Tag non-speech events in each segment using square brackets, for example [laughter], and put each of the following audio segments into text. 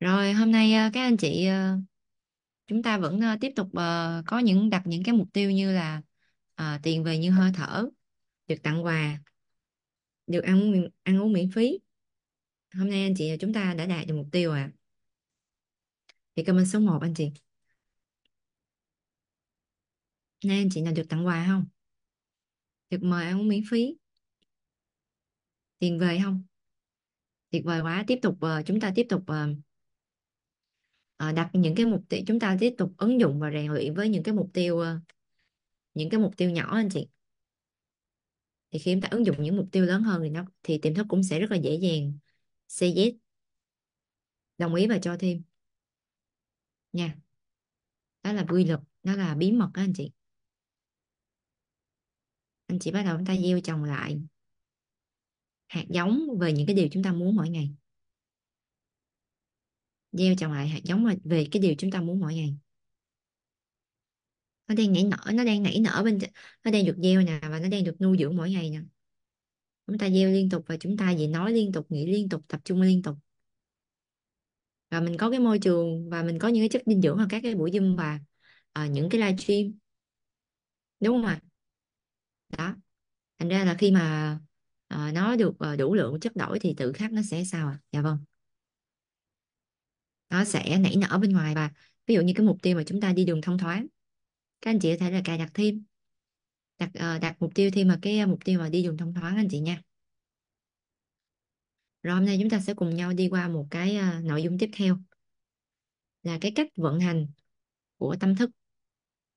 Rồi hôm nay ờ, các anh chị ờ, chúng ta vẫn ờ, tiếp tục ờ, có những đặt những cái mục tiêu như là ờ, tiền về như hơi thở, được tặng quà, được ăn ăn uống miễn phí. Hôm nay anh chị ờ, chúng ta đã đạt được mục tiêu à. Thì comment số 1 anh chị. Nay anh chị nào được tặng quà không? Được mời ăn uống miễn phí, tiền về không? Tuyệt vời quá, tiếp tục ờ, chúng ta tiếp tục ờ, Ờ, đặt những cái mục tiêu chúng ta tiếp tục ứng dụng và rèn luyện với những cái mục tiêu ờ, những cái mục tiêu nhỏ anh chị thì khi chúng ta ứng dụng những mục tiêu lớn hơn thì nó thì tiềm thức cũng sẽ rất là dễ dàng say yes đồng ý và cho thêm nha đó là quy luật đó là bí mật đó anh chị anh chị bắt đầu chúng ta gieo trồng lại hạt giống về những cái điều chúng ta muốn mỗi ngày gieo trồng lại hạt giống về cái điều chúng ta muốn mỗi ngày nó đang nảy nở nó đang nảy nở bên nó đang được gieo nè và nó đang được nuôi dưỡng mỗi ngày nè chúng ta gieo liên tục và chúng ta gì nói liên tục nghĩ liên tục tập trung liên tục và mình có cái môi trường và mình có những cái chất dinh dưỡng ở các cái buổi zoom và uh, những cái livestream đúng không ạ đó thành ra là khi mà uh, nó được uh, đủ lượng chất đổi thì tự khắc nó sẽ sao ạ à? dạ vâng nó sẽ nảy nở bên ngoài và ví dụ như cái mục tiêu mà chúng ta đi đường thông thoáng các anh chị có thể là cài đặt thêm đặt ờ, đặt mục tiêu thêm mà cái ờ, mục tiêu mà đi đường thông thoáng anh chị nha rồi hôm nay chúng ta sẽ cùng nhau đi qua một cái ờ, nội dung tiếp theo là cái cách vận hành của tâm thức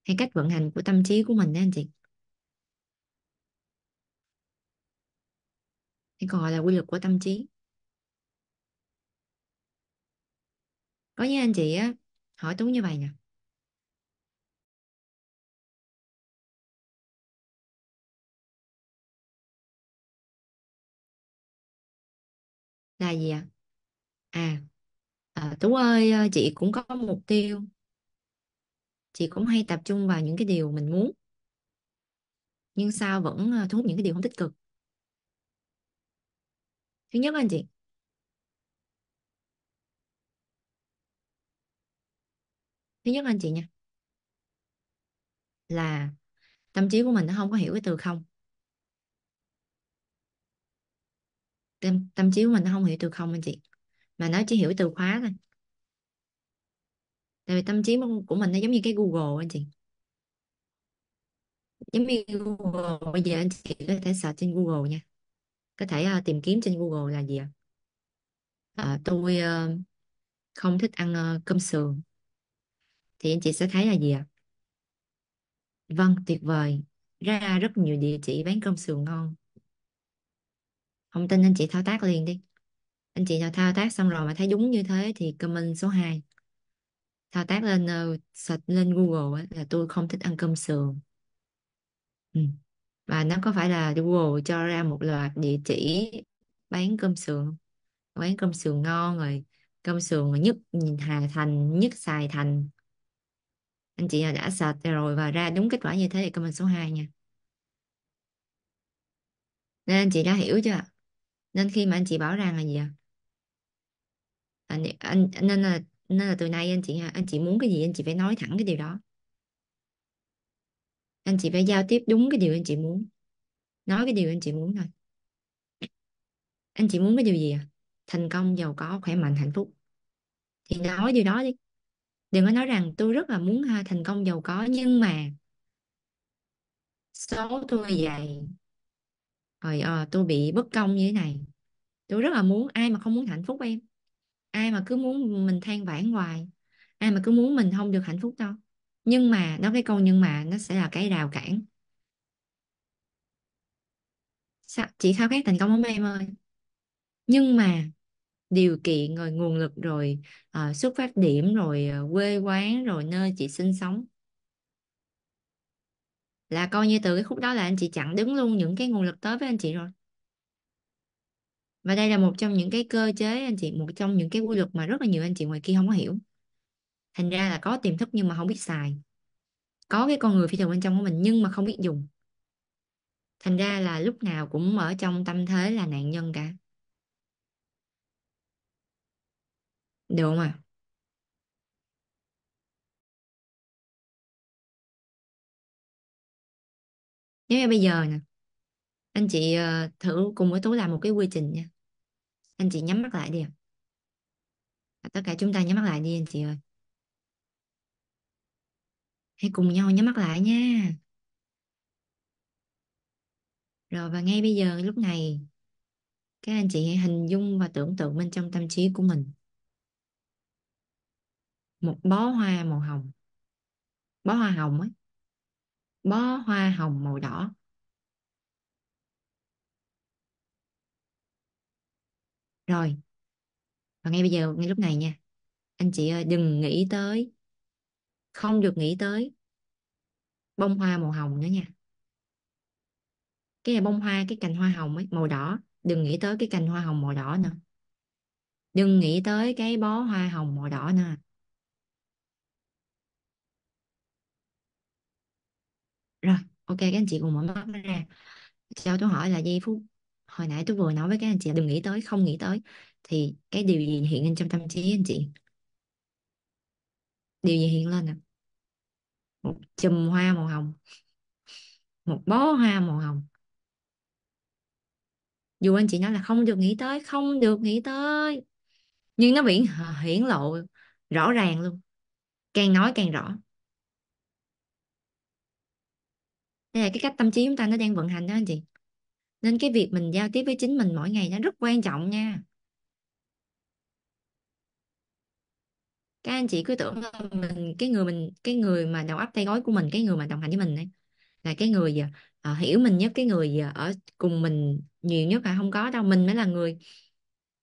hay cách vận hành của tâm trí của mình đó anh chị hay còn gọi là quy luật của tâm trí có những anh chị á hỏi Tú như vậy nè là gì ạ à? à, Tú ơi à, chị cũng có mục tiêu chị cũng hay tập trung vào những cái điều mình muốn nhưng sao vẫn à, thu hút những cái điều không tích cực thứ nhất anh chị thứ nhất anh chị nha là tâm trí của mình nó không có hiểu cái từ không tâm, tâm trí của mình nó không hiểu từ không anh chị mà nó chỉ hiểu từ khóa thôi tại vì tâm trí của mình nó giống như cái Google anh chị giống như Google bây giờ anh chị có thể search trên Google nha có thể uh, tìm kiếm trên Google là gì ạ à? à, tôi uh, không thích ăn uh, cơm sườn thì anh chị sẽ thấy là gì ạ? Vâng, tuyệt vời. Ra rất nhiều địa chỉ bán cơm sườn ngon. Không tin anh chị thao tác liền đi. Anh chị nào thao tác xong rồi mà thấy đúng như thế thì comment số 2. Thao tác lên uh, search lên Google ấy, là tôi không thích ăn cơm sườn. Ừ. Và nó có phải là Google cho ra một loạt địa chỉ bán cơm sườn, bán cơm sườn ngon rồi, cơm sườn nhất Hà Thành, nhất Sài Thành, anh chị đã search rồi và ra đúng kết quả như thế thì comment số 2 nha nên anh chị đã hiểu chưa nên khi mà anh chị bảo rằng là gì ạ anh, anh nên là nên là từ nay anh chị anh chị muốn cái gì anh chị phải nói thẳng cái điều đó anh chị phải giao tiếp đúng cái điều anh chị muốn nói cái điều anh chị muốn thôi anh chị muốn cái điều gì à thành công giàu có khỏe mạnh hạnh phúc thì nói điều đó đi đừng có nói rằng tôi rất là muốn thành công giàu có nhưng mà số tôi vậy rồi à, tôi bị bất công như thế này tôi rất là muốn ai mà không muốn hạnh phúc em ai mà cứ muốn mình than vãn hoài ai mà cứ muốn mình không được hạnh phúc đâu nhưng mà đó cái câu nhưng mà nó sẽ là cái rào cản Sao? chị khao khát thành công lắm em ơi nhưng mà điều kiện rồi nguồn lực rồi à, xuất phát điểm rồi ờ, quê quán rồi nơi chị sinh sống là coi như từ cái khúc đó là anh chị chặn đứng luôn những cái nguồn lực tới với anh chị rồi và đây là một trong những cái cơ chế anh chị một trong những cái quy luật mà rất là nhiều anh chị ngoài kia không có hiểu thành ra là có tiềm thức nhưng mà không biết xài có cái con người phi thường bên trong của mình nhưng mà không biết dùng thành ra là lúc nào cũng ở trong tâm thế là nạn nhân cả Được không ạ? Nếu như bây giờ nè, anh chị ờ, thử cùng với Tú làm một cái quy trình nha. Anh chị nhắm mắt lại đi Tất cả chúng ta nhắm mắt lại đi anh chị ơi. Hãy cùng nhau nhắm mắt lại nha. Rồi và ngay bây giờ lúc này các anh chị hãy hình dung và tưởng tượng bên trong tâm trí của mình một bó hoa màu hồng bó hoa hồng ấy bó hoa hồng màu đỏ rồi và ngay bây giờ ngay lúc này nha anh chị ơi đừng nghĩ tới không được nghĩ tới bông hoa màu hồng nữa nha cái bông hoa cái cành hoa hồng ấy màu đỏ đừng nghĩ tới cái cành hoa hồng màu đỏ nữa đừng nghĩ tới cái bó hoa hồng màu đỏ nữa Rồi, ok các anh chị cùng mở mắt ra. Cho tôi hỏi là giây phút hồi nãy tôi vừa nói với các anh chị là đừng nghĩ tới, không nghĩ tới thì cái điều gì hiện lên trong tâm trí anh chị? Điều gì hiện lên À? Một chùm hoa màu hồng. Một bó hoa màu hồng. Dù anh chị nói là không được nghĩ tới, không được nghĩ tới. Nhưng nó biển hiển lộ rõ ràng luôn. Càng nói càng rõ đây là cái cách tâm trí chúng ta nó đang vận hành đó anh chị nên cái việc mình giao tiếp với chính mình mỗi ngày nó rất quan trọng nha các anh chị cứ tưởng là mình cái người mình cái người mà đầu ấp tay gối của mình cái người mà đồng hành với mình ấy, là cái người giờ à, uh, à, hiểu mình nhất cái người giờ à, ở cùng mình nhiều nhất là không có đâu mình mới là người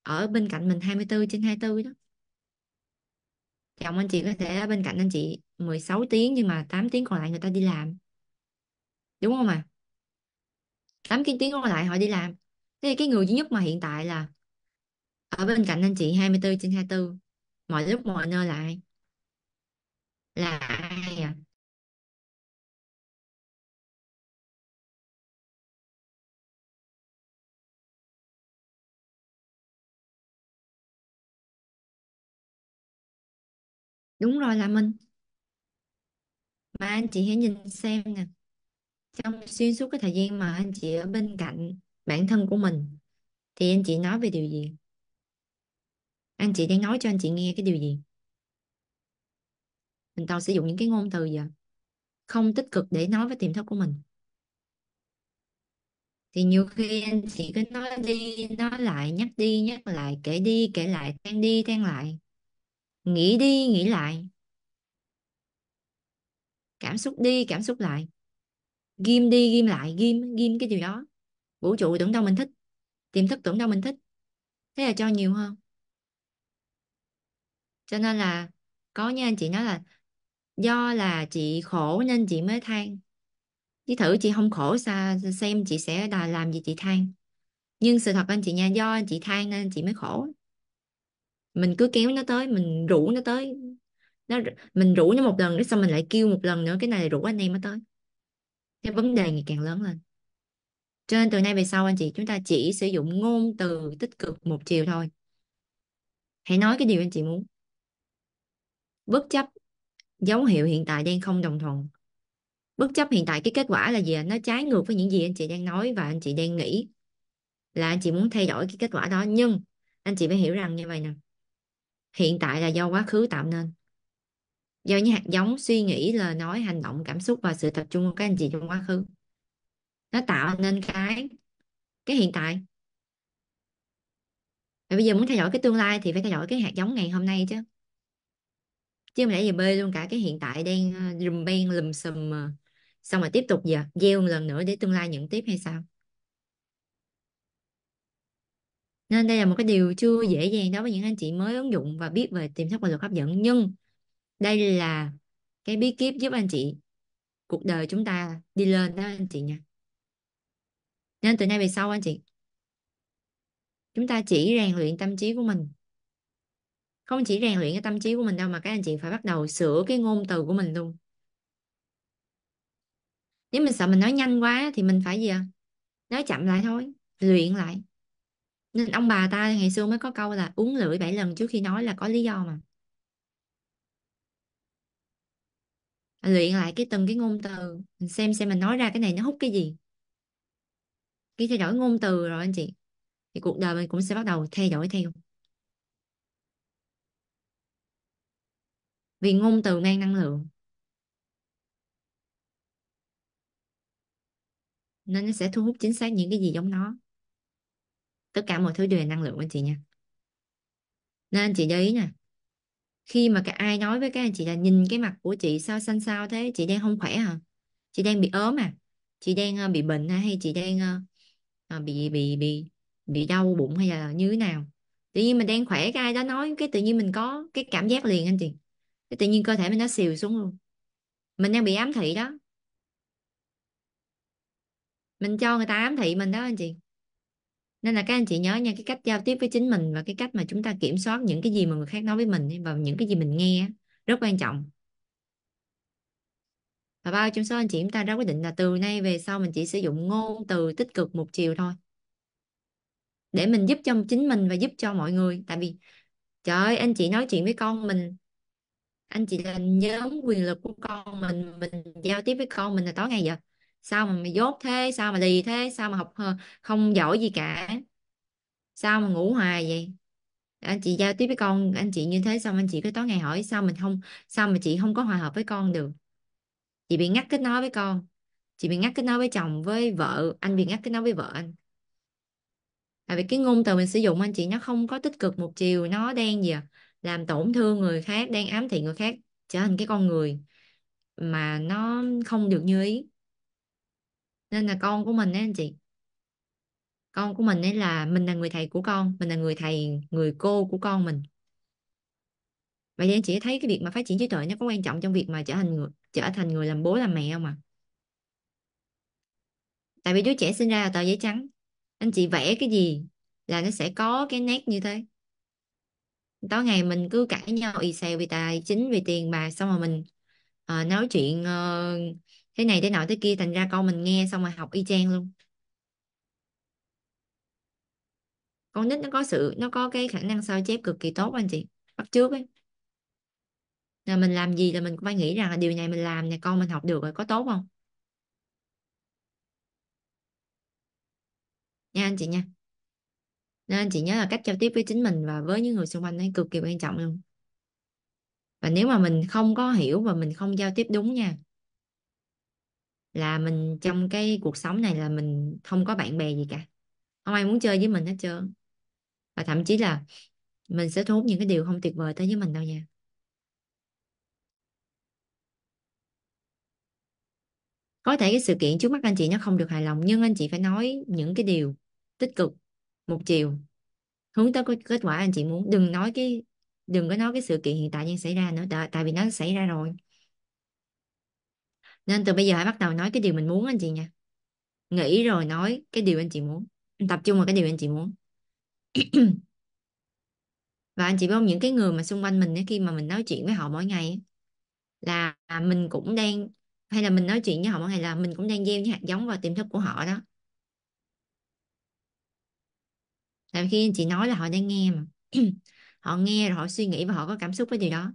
ở bên cạnh mình 24 trên 24 đó chồng anh chị có thể ở bên cạnh anh chị 16 tiếng nhưng mà 8 tiếng còn lại người ta đi làm đúng không ạ à? tám chín tiếng còn lại họ đi làm thế cái người duy nhất mà hiện tại là ở bên cạnh anh chị 24 trên 24 mọi lúc mọi nơi là ai là ai à đúng rồi là mình mà anh chị hãy nhìn xem nè trong xuyên suốt cái thời gian mà anh chị ở bên cạnh bản thân của mình thì anh chị nói về điều gì anh chị đang nói cho anh chị nghe cái điều gì mình toàn sử dụng những cái ngôn từ gì không tích cực để nói với tiềm thức của mình thì nhiều khi anh chị cứ nói đi nói lại nhắc đi nhắc lại kể đi kể lại than đi than lại nghĩ đi nghĩ lại cảm xúc đi cảm xúc lại ghim đi ghim lại ghim ghim cái điều đó vũ trụ tưởng đâu mình thích tiềm thức tưởng đâu mình thích thế là cho nhiều hơn cho nên là có nha anh chị nói là do là chị khổ nên chị mới than chứ thử chị không khổ sao xem chị sẽ làm gì chị than nhưng sự thật anh chị nha do anh chị than nên chị mới khổ mình cứ kéo nó tới mình rủ nó tới nó mình rủ nó một lần nữa xong mình lại kêu một lần nữa cái này rủ anh em nó tới cái vấn đề ngày càng lớn lên cho nên từ nay về sau anh chị chúng ta chỉ sử dụng ngôn từ tích cực một chiều thôi hãy nói cái điều anh chị muốn bất chấp dấu hiệu hiện tại đang không đồng thuận bất chấp hiện tại cái kết quả là gì nó trái ngược với những gì anh chị đang nói và anh chị đang nghĩ là anh chị muốn thay đổi cái kết quả đó nhưng anh chị phải hiểu rằng như vậy nè hiện tại là do quá khứ tạo nên do những hạt giống suy nghĩ lời nói hành động cảm xúc và sự tập trung của các anh chị trong quá khứ nó tạo nên cái cái hiện tại và bây giờ muốn theo dõi cái tương lai thì phải theo dõi cái hạt giống ngày hôm nay chứ chứ mà để giờ bê luôn cả cái hiện tại đang ờ, rùm beng lùm xùm mà. Ờ, xong rồi tiếp tục giờ gieo một lần nữa để tương lai nhận tiếp hay sao nên đây là một cái điều chưa dễ dàng đối với những anh chị mới ứng dụng và biết về tiềm thức và luật hấp dẫn nhưng đây là cái bí kíp giúp anh chị cuộc đời chúng ta đi lên đó anh chị nha nên từ nay về sau anh chị chúng ta chỉ rèn luyện tâm trí của mình không chỉ rèn luyện cái tâm trí của mình đâu mà các anh chị phải bắt đầu sửa cái ngôn từ của mình luôn nếu mình sợ mình nói nhanh quá thì mình phải gì à nói chậm lại thôi luyện lại nên ông bà ta ngày xưa mới có câu là uống lưỡi bảy lần trước khi nói là có lý do mà luyện lại cái từng cái ngôn từ mình xem xem mình nói ra cái này nó hút cái gì cái thay đổi ngôn từ rồi anh chị thì cuộc đời mình cũng sẽ bắt đầu thay đổi theo vì ngôn từ mang năng lượng nên nó sẽ thu hút chính xác những cái gì giống nó tất cả mọi thứ đều là năng lượng anh chị nha nên anh chị để ý nè khi mà cái ai nói với các anh chị là nhìn cái mặt của chị sao xanh xao thế chị đang không khỏe hả chị đang bị ốm à chị đang uh, bị bệnh à? hay chị đang uh, bị bị bị bị đau bụng hay là như thế nào tự nhiên mình đang khỏe cái ai đó nói cái tự nhiên mình có cái cảm giác liền anh chị cái tự nhiên cơ thể mình nó xìu xuống luôn mình đang bị ám thị đó mình cho người ta ám thị mình đó anh chị nên là các anh chị nhớ nha cái cách giao tiếp với chính mình và cái cách mà chúng ta kiểm soát những cái gì mà người khác nói với mình và những cái gì mình nghe rất quan trọng và bao trong số anh chị chúng ta đã quyết định là từ nay về sau mình chỉ sử dụng ngôn từ tích cực một chiều thôi để mình giúp cho chính mình và giúp cho mọi người tại vì trời ơi anh chị nói chuyện với con mình anh chị là nhóm quyền lực của con mình mình giao tiếp với con mình là tối ngày giờ sao mà mày dốt thế sao mà lì thế sao mà học ờ, không giỏi gì cả sao mà ngủ hoài vậy anh chị giao tiếp với con anh chị như thế xong anh chị cứ tối ngày hỏi sao mình không sao mà chị không có hòa hợp với con được chị bị ngắt kết nối với con chị bị ngắt kết nối với chồng với vợ anh bị ngắt kết nối với vợ anh tại vì cái ngôn từ mình sử dụng anh chị nó không có tích cực một chiều nó đen gì à làm tổn thương người khác đang ám thị người khác trở thành cái con người mà nó không được như ý nên là con của mình ấy anh chị con của mình ấy là mình là người thầy của con mình là người thầy người cô của con mình vậy nên anh chị thấy cái việc mà phát triển trí tuệ nó có quan trọng trong việc mà trở thành người, trở thành người làm bố làm mẹ không ạ tại vì đứa trẻ sinh ra là tờ giấy trắng anh chị vẽ cái gì là nó sẽ có cái nét như thế tối ngày mình cứ cãi nhau ì xèo vì tài chính vì tiền bạc xong rồi mình uh, nói chuyện uh, thế này thế nọ thế kia thành ra con mình nghe xong rồi học y chang luôn con nít nó có sự nó có cái khả năng sao chép cực kỳ tốt anh chị bắt trước ấy là mình làm gì là mình cũng phải nghĩ rằng là điều này mình làm này con mình học được rồi có tốt không nha anh chị nha nên anh chị nhớ là cách giao tiếp với chính mình và với những người xung quanh ấy cực kỳ quan trọng luôn và nếu mà mình không có hiểu và mình không giao tiếp đúng nha là mình trong cái cuộc sống này là mình không có bạn bè gì cả không ai muốn chơi với mình hết trơn và thậm chí là mình sẽ thu hút những cái điều không tuyệt vời tới với mình đâu nha có thể cái sự kiện trước mắt anh chị nó không được hài lòng nhưng anh chị phải nói những cái điều tích cực một chiều hướng tới cái kết quả anh chị muốn đừng nói cái đừng có nói cái sự kiện hiện tại đang xảy ra nữa tại vì nó xảy ra rồi nên từ bây giờ hãy bắt đầu nói cái điều mình muốn anh chị nha nghĩ rồi nói cái điều anh chị muốn tập trung vào cái điều anh chị muốn [clears throat] và anh chị biết không những cái người mà xung quanh mình ấy, khi mà mình nói chuyện với họ mỗi ngày là mình cũng đang hay là mình nói chuyện với họ mỗi ngày là mình cũng đang gieo những hạt giống vào tiềm thức của họ đó tại khi anh chị nói là họ đang nghe mà [clears throat] họ nghe rồi họ suy nghĩ và họ có cảm xúc với điều đó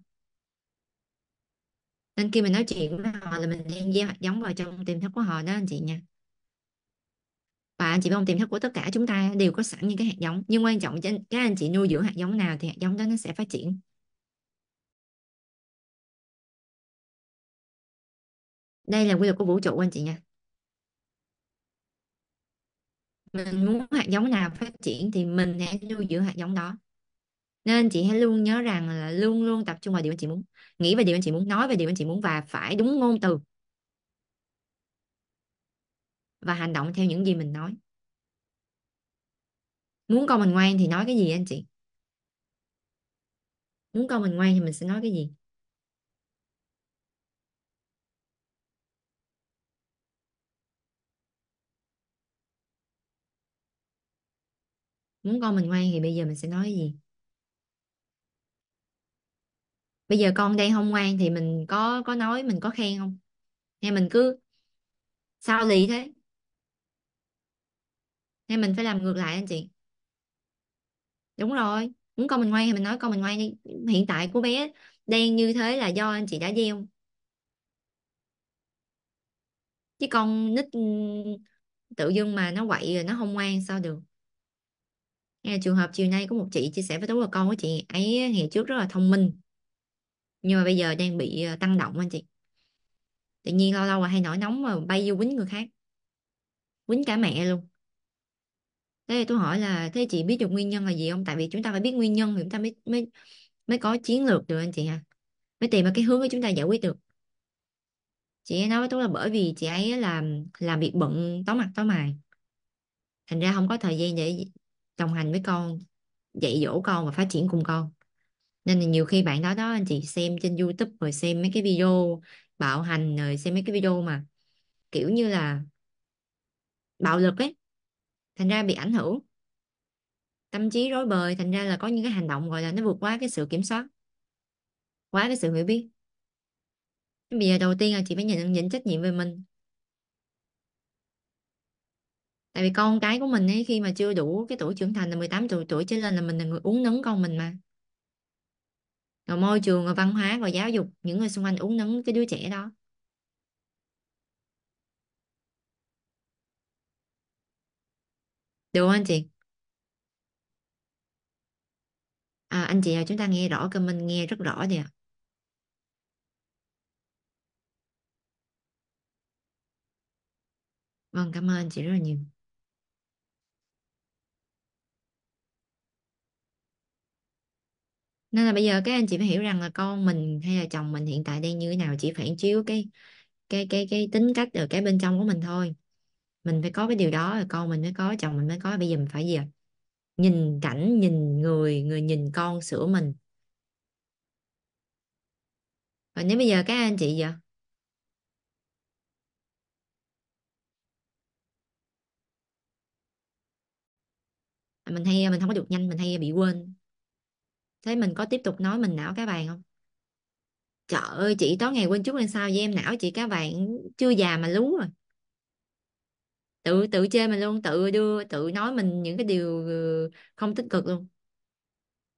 nên khi mình nói chuyện với họ là mình đang giống vào trong tiềm thức của họ đó anh chị nha và anh chị biết không tiềm thức của tất cả chúng ta đều có sẵn những cái hạt giống nhưng quan trọng các anh chị nuôi dưỡng hạt giống nào thì hạt giống đó nó sẽ phát triển đây là quy luật của vũ trụ anh chị nha mình muốn hạt giống nào phát triển thì mình hãy nuôi dưỡng hạt giống đó nên chị hãy luôn nhớ rằng là luôn luôn tập trung vào điều anh chị muốn nghĩ về điều anh chị muốn nói về điều anh chị muốn và phải đúng ngôn từ và hành động theo những gì mình nói muốn con mình ngoan thì nói cái gì anh chị muốn con mình ngoan thì mình sẽ nói cái gì muốn con mình ngoan thì bây giờ mình sẽ nói cái gì bây giờ con đang không ngoan thì mình có có nói mình có khen không hay mình cứ sao lì thế hay mình phải làm ngược lại anh chị đúng rồi muốn con mình ngoan thì mình nói con mình ngoan đi hiện tại của bé đang như thế là do anh chị đã gieo chứ con nít ừ, tự dưng mà nó quậy rồi nó không ngoan sao được Nghe trường hợp chiều nay có một chị chia sẻ với tôi là con của chị ấy ngày trước rất là thông minh nhưng mà bây giờ đang bị ờ, tăng động anh chị tự nhiên lâu lâu là hay nổi nóng mà bay vô quýnh người khác quýnh cả mẹ luôn thế tôi hỏi là thế chị biết được nguyên nhân là gì không tại vì chúng ta phải biết nguyên nhân thì chúng ta mới mới mới có chiến lược được anh chị ha mới tìm ra cái hướng để chúng ta giải quyết được chị ấy nói với tôi là bởi vì chị ấy là làm việc bận tối mặt tối mày thành ra không có thời gian để đồng hành với con dạy dỗ con và phát triển cùng con nên là nhiều khi bạn đó đó anh chị xem trên YouTube rồi xem mấy cái video bạo hành rồi xem mấy cái video mà kiểu như là bạo lực ấy thành ra bị ảnh hưởng tâm trí rối bời thành ra là có những cái hành động gọi là nó vượt quá cái sự kiểm soát quá cái sự hiểu biết bây giờ đầu tiên là chị phải nhận nhận trách nhiệm về mình tại vì con cái của mình ấy khi mà chưa đủ cái tuổi trưởng thành là 18 tuổi tuổi trở lên là mình là người uống nấng con mình mà rồi môi trường rồi văn hóa rồi giáo dục những người xung quanh uốn nắn cái đứa trẻ đó được không anh chị à, anh chị nào chúng ta nghe rõ cơ mình nghe rất rõ nè vâng cảm ơn anh chị rất là nhiều nên là bây giờ các anh chị phải hiểu rằng là con mình hay là chồng mình hiện tại đang như thế nào chỉ phản chiếu cái cái cái cái tính cách ở cái bên trong của mình thôi mình phải có cái điều đó rồi con mình mới có chồng mình mới có bây giờ mình phải gì à? nhìn cảnh nhìn người người nhìn con sửa mình và nếu bây giờ các anh chị vậy à, mình hay mình không có được nhanh mình hay bị quên thế mình có tiếp tục nói mình não cá vàng không trời ơi chị tối ngày quên chút lên sao với em não chị cá vàng chưa già mà lú rồi tự tự chê mình luôn tự đưa tự nói mình những cái điều ờ, không tích cực luôn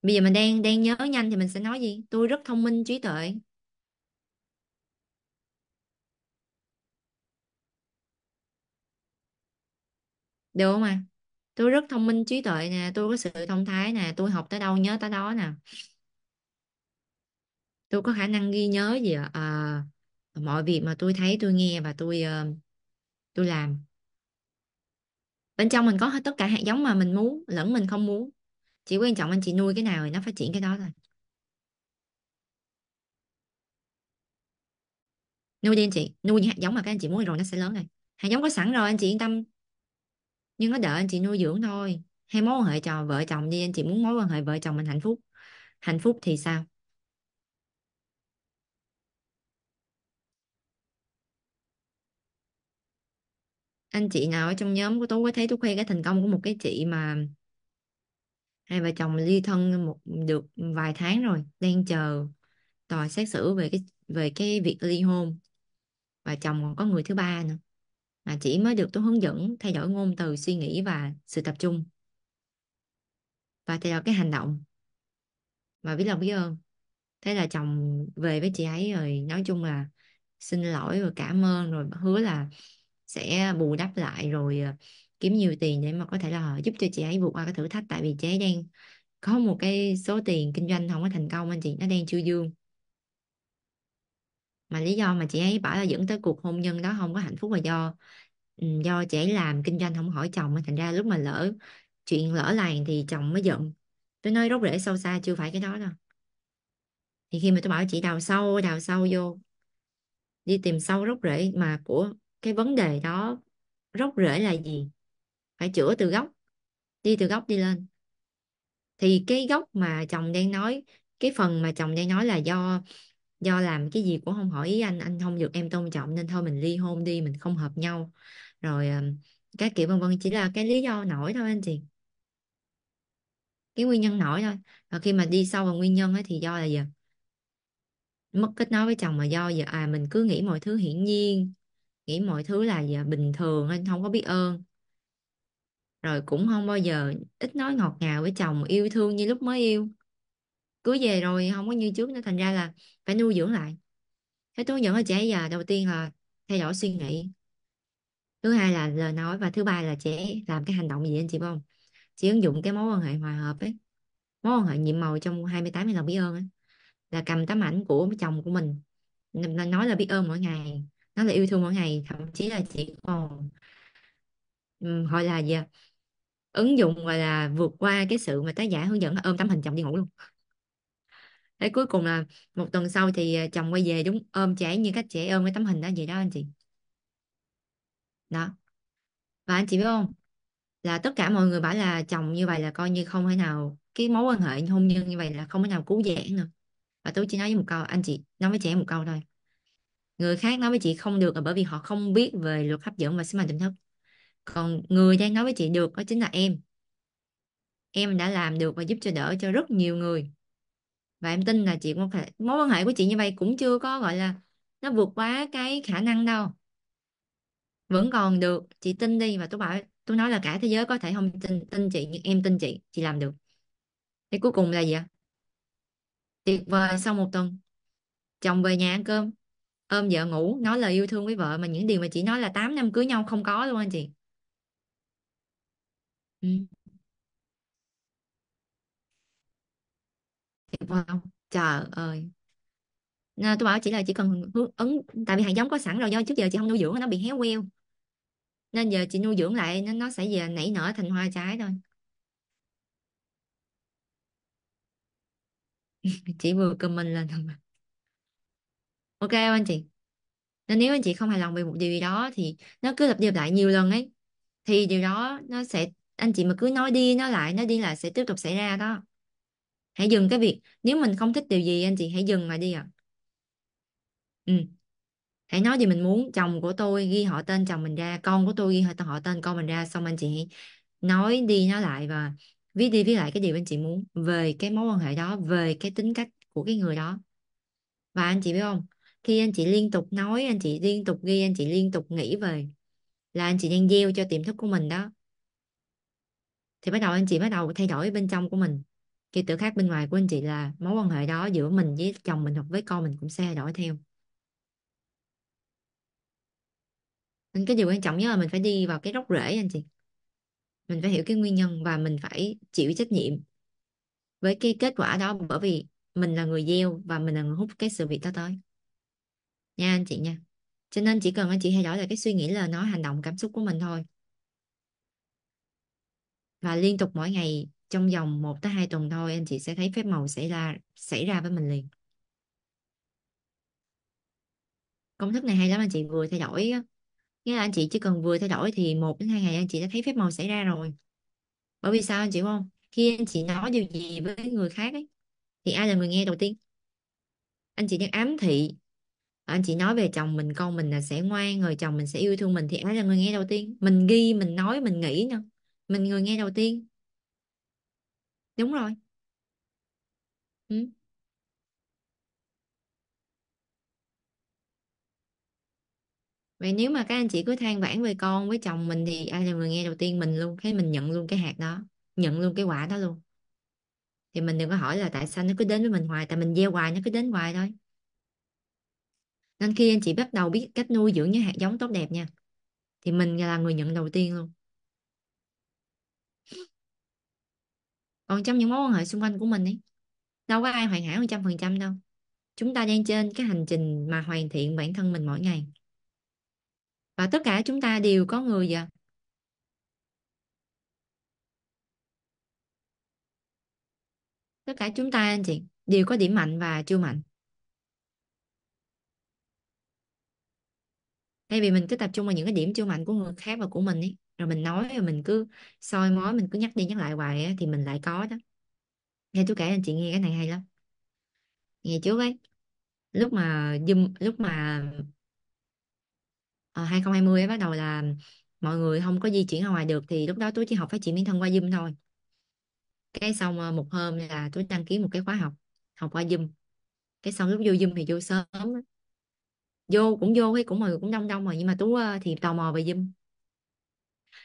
bây giờ mình đang đang nhớ nhanh thì mình sẽ nói gì tôi rất thông minh trí tuệ được không à tôi rất thông minh trí tuệ nè tôi có sự thông thái nè tôi học tới đâu nhớ tới đó nè tôi có khả năng ghi nhớ gì ạ à, mọi việc mà tôi thấy tôi nghe và tôi uh, tôi làm bên trong mình có hết tất cả hạt giống mà mình muốn lẫn mình không muốn chỉ quan trọng anh chị nuôi cái nào thì nó phát triển cái đó thôi nuôi đi anh chị nuôi những hạt giống mà các anh chị muốn rồi nó sẽ lớn này hạt giống có sẵn rồi anh chị yên tâm nhưng nó đợi anh chị nuôi dưỡng thôi hay mối quan hệ chồng vợ chồng đi anh chị muốn mối quan hệ vợ chồng mình hạnh phúc hạnh phúc thì sao anh chị nào ở trong nhóm của tú có thấy tú khoe cái thành công của một cái chị mà hai vợ chồng ly thân một được vài tháng rồi đang chờ tòa xét xử về cái về cái việc ly hôn và chồng còn có người thứ ba nữa à, chỉ mới được tôi hướng dẫn thay đổi ngôn từ suy nghĩ và sự tập trung và thay đổi cái hành động và biết lòng biết ơn thế là chồng về với chị ấy rồi nói chung là xin lỗi rồi cảm ơn rồi hứa là sẽ bù đắp lại rồi ờ, kiếm nhiều tiền để mà có thể là giúp cho chị ấy vượt qua cái thử thách tại vì chị ấy đang có một cái số tiền kinh doanh không có thành công anh chị nó đang chưa dương mà lý do mà chị ấy bảo là dẫn tới cuộc hôn nhân đó không có hạnh phúc là do ừ, do chị ấy làm kinh doanh không hỏi chồng thành ra lúc mà lỡ chuyện lỡ làng thì chồng mới giận tôi nói rốt rễ sâu xa chưa phải cái đó đâu thì khi mà tôi bảo chị đào sâu đào sâu vô đi tìm sâu rốt rễ mà của cái vấn đề đó rốt rễ là gì phải chữa từ gốc đi từ gốc đi lên thì cái gốc mà chồng đang nói cái phần mà chồng đang nói là do do làm cái gì cũng không hỏi ý anh anh không được em tôn trọng nên thôi mình ly hôn đi mình không hợp nhau rồi ờ, các kiểu vân vân chỉ là cái lý do nổi thôi anh chị cái nguyên nhân nổi thôi và khi mà đi sâu vào nguyên nhân ấy, thì do là gì mất kết nối với chồng mà do giờ à mình cứ nghĩ mọi thứ hiển nhiên nghĩ mọi thứ là giờ bình thường anh không có biết ơn rồi cũng không bao giờ ít nói ngọt ngào với chồng yêu thương như lúc mới yêu cưới về rồi không có như trước nữa thành ra là phải nuôi dưỡng lại thế tôi dẫn ở trẻ giờ đầu tiên là thay đổi suy nghĩ thứ hai là lời nói và thứ ba là trẻ làm cái hành động gì anh chị không chị ứng dụng cái mối quan hệ hòa hợp ấy mối quan hệ nhiệm màu trong 28 mươi lòng biết ơn ấy. là cầm tấm ảnh của chồng của mình nói là biết ơn mỗi ngày nói là yêu thương mỗi ngày thậm chí là chỉ còn gọi là gì ứng dụng gọi là vượt qua cái sự mà tác giả hướng dẫn ôm tấm hình chồng đi ngủ luôn thế cuối cùng là một tuần sau thì à, chồng quay về đúng ôm trẻ như cách trẻ ôm cái tấm hình đó vậy đó anh chị đó và anh chị biết không là tất cả mọi người bảo là chồng như vậy là coi như không thể nào cái mối quan hệ hôn nhân như vậy là không thể nào cứu vãn nữa và tôi chỉ nói với một câu anh chị nói với trẻ một câu thôi người khác nói với chị không được là bởi vì họ không biết về luật hấp dẫn và sức mạnh tiềm thức còn người đang nói với chị được đó chính là em em đã làm được và giúp cho đỡ cho rất nhiều người và em tin là chị quan hệ mối quan hệ của chị như vậy cũng chưa có gọi là nó vượt quá cái khả năng đâu vẫn còn được chị tin đi và tôi bảo tôi nói là cả thế giới có thể không tin tin chị nhưng em tin chị chị làm được thì cuối cùng là gì ạ tuyệt vời sau một tuần chồng về nhà ăn cơm ôm vợ ngủ nói lời yêu thương với vợ mà những điều mà chị nói là 8 năm cưới nhau không có luôn anh chị ừ. tuyệt vọng trời ơi à, tôi bảo chỉ là chỉ cần hướng ứng tại vì hạt giống có sẵn rồi do trước giờ chị không nuôi dưỡng nó bị héo queo nên giờ chị nuôi dưỡng lại nó nó sẽ về nảy nở thành hoa trái thôi [laughs] chị vừa comment lên thôi [laughs] mà ok không anh chị nên nếu anh chị không hài lòng về một điều gì đó thì nó cứ lặp đi lặp lại nhiều lần ấy thì điều đó nó sẽ anh chị mà cứ nói đi nó lại nó đi là sẽ tiếp tục xảy ra đó hãy dừng cái việc nếu mình không thích điều gì anh chị hãy dừng lại đi ạ ừ. hãy nói gì mình muốn chồng của tôi ghi họ tên chồng mình ra con của tôi ghi họ tên con mình ra xong anh chị nói đi nói lại và viết đi viết lại cái điều anh chị muốn về cái mối quan hệ đó về cái tính cách của cái người đó và anh chị biết không khi anh chị liên tục nói anh chị liên tục ghi anh chị liên tục nghĩ về là anh chị đang gieo cho tiềm thức của mình đó thì bắt đầu anh chị bắt đầu thay đổi bên trong của mình thì tự khắc bên ngoài của anh chị là mối quan hệ đó giữa mình với chồng mình hoặc với con mình cũng sẽ thay đổi theo nên cái điều quan trọng nhất là mình phải đi vào cái gốc rễ anh chị mình phải hiểu cái nguyên nhân và mình phải chịu trách nhiệm với cái kết quả đó bởi vì mình là người gieo và mình là người hút cái sự việc đó tới nha anh chị nha cho nên chỉ cần anh chị thay đổi là cái suy nghĩ lời nói hành động cảm xúc của mình thôi và liên tục mỗi ngày trong vòng 1 tới 2 tuần thôi anh chị sẽ thấy phép màu xảy ra xảy ra với mình liền công thức này hay lắm anh chị vừa thay đổi nghĩa là anh chị chỉ cần vừa thay đổi thì một đến hai ngày anh chị đã thấy phép màu xảy ra rồi bởi vì sao anh chị không khi anh chị nói điều gì với người khác ấy thì ai là người nghe đầu tiên anh chị đang ám thị anh chị nói về chồng mình con mình là sẽ ngoan người chồng mình sẽ yêu thương mình thì ai là người nghe đầu tiên mình ghi mình nói mình nghĩ nè mình người nghe đầu tiên đúng rồi ừ. vậy nếu mà các anh chị cứ than vãn về con với chồng mình thì ai là người nghe đầu tiên mình luôn cái mình nhận luôn cái hạt đó nhận luôn cái quả đó luôn thì mình đừng có hỏi là tại sao nó cứ đến với mình hoài tại mình gieo hoài nó cứ đến hoài thôi nên khi anh chị bắt đầu biết cách nuôi dưỡng những hạt giống tốt đẹp nha thì mình là người nhận đầu tiên luôn còn trong những mối quan hệ xung quanh của mình ấy đâu có ai hoàn hảo một trăm phần trăm đâu chúng ta đang trên cái hành trình mà hoàn thiện bản thân mình mỗi ngày và tất cả chúng ta đều có người vậy tất cả chúng ta anh chị đều có điểm mạnh và chưa mạnh thay vì mình cứ tập trung vào những cái điểm chưa mạnh của người khác và của mình ấy rồi mình nói rồi mình cứ soi mói mình cứ nhắc đi nhắc lại hoài ấy, thì mình lại có đó nghe chú kể anh chị nghe cái này hay lắm ngày trước ấy lúc mà zoom lúc mà à, 2020 ấy, bắt đầu là mọi người không có di chuyển ra ngoài được thì lúc đó tôi chỉ học phát triển bản thân qua zoom thôi cái xong ờ, một hôm là tôi đăng ký một cái khóa học học qua zoom cái xong lúc vô zoom thì vô sớm vô cũng vô cái cũng mọi người cũng đông đông rồi nhưng mà tú thì tò mò về Zoom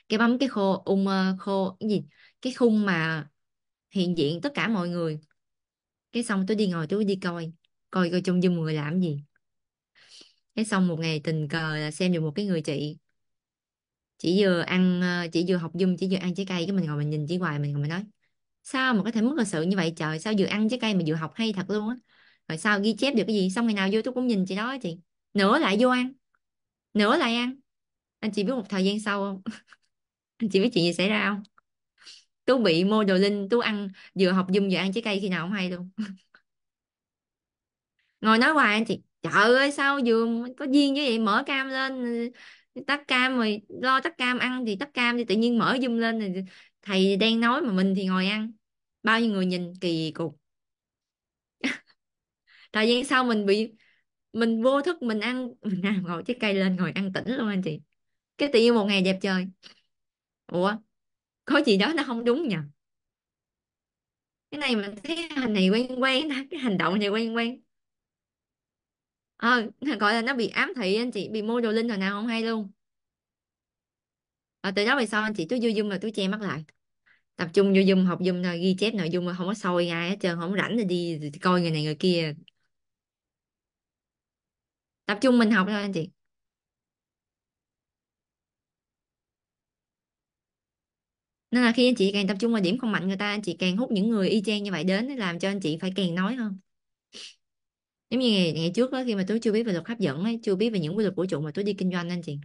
cái bấm cái khô ung um, khô cái gì cái khung mà hiện diện tất cả mọi người cái xong tôi đi ngồi tôi đi coi coi coi trong Zoom người làm gì cái xong một ngày tình cờ là xem được một cái người chị chỉ vừa ăn chỉ vừa học Zoom chỉ vừa ăn trái cây cái mình ngồi mình nhìn chỉ hoài mình ngồi mình nói sao mà có thể mất lịch sự như vậy trời sao vừa ăn trái cây mà vừa học hay thật luôn á rồi sao ghi chép được cái gì xong ngày nào vô tôi cũng nhìn chị đó chị nửa lại vô ăn nửa lại ăn anh chị biết một thời gian sau không [laughs] anh chị biết chuyện gì xảy ra không tú bị mô đồ linh tú ăn vừa học dung vừa ăn trái cây khi nào không hay luôn [laughs] ngồi nói hoài anh chị trời ơi sao vừa có duyên với vậy mở cam lên tắt cam rồi lo tắt cam ăn thì tắt cam thì tự nhiên mở dung lên thì thầy đang nói mà mình thì ngồi ăn bao nhiêu người nhìn kỳ cục [laughs] thời gian sau mình bị mình vô thức mình ăn [laughs] mình ăn ngồi trái cây lên ngồi ăn tỉnh luôn anh chị cái tự nhiên một ngày đẹp trời ủa có gì đó nó không đúng nhỉ cái này mình thấy hình này quen quen cái hành động này quen quen ờ à, gọi là nó bị ám thị anh chị bị mô đồ linh hồi nào không hay luôn à, từ đó về sau anh chị tôi vô dung mà tôi che mắt lại tập trung vô dung học dung rồi ghi chép nội dung mà không có soi ai hết trơn không rảnh rồi đi coi người này người kia tập trung mình học thôi anh chị nên là khi anh chị càng tập trung vào điểm không mạnh người ta anh chị càng hút những người y chang như vậy đến để làm cho anh chị phải càng nói hơn giống như ngày, ngày trước đó, khi mà tôi chưa biết về luật hấp dẫn ấy chưa biết về những quy luật của trụ mà tôi đi kinh doanh anh chị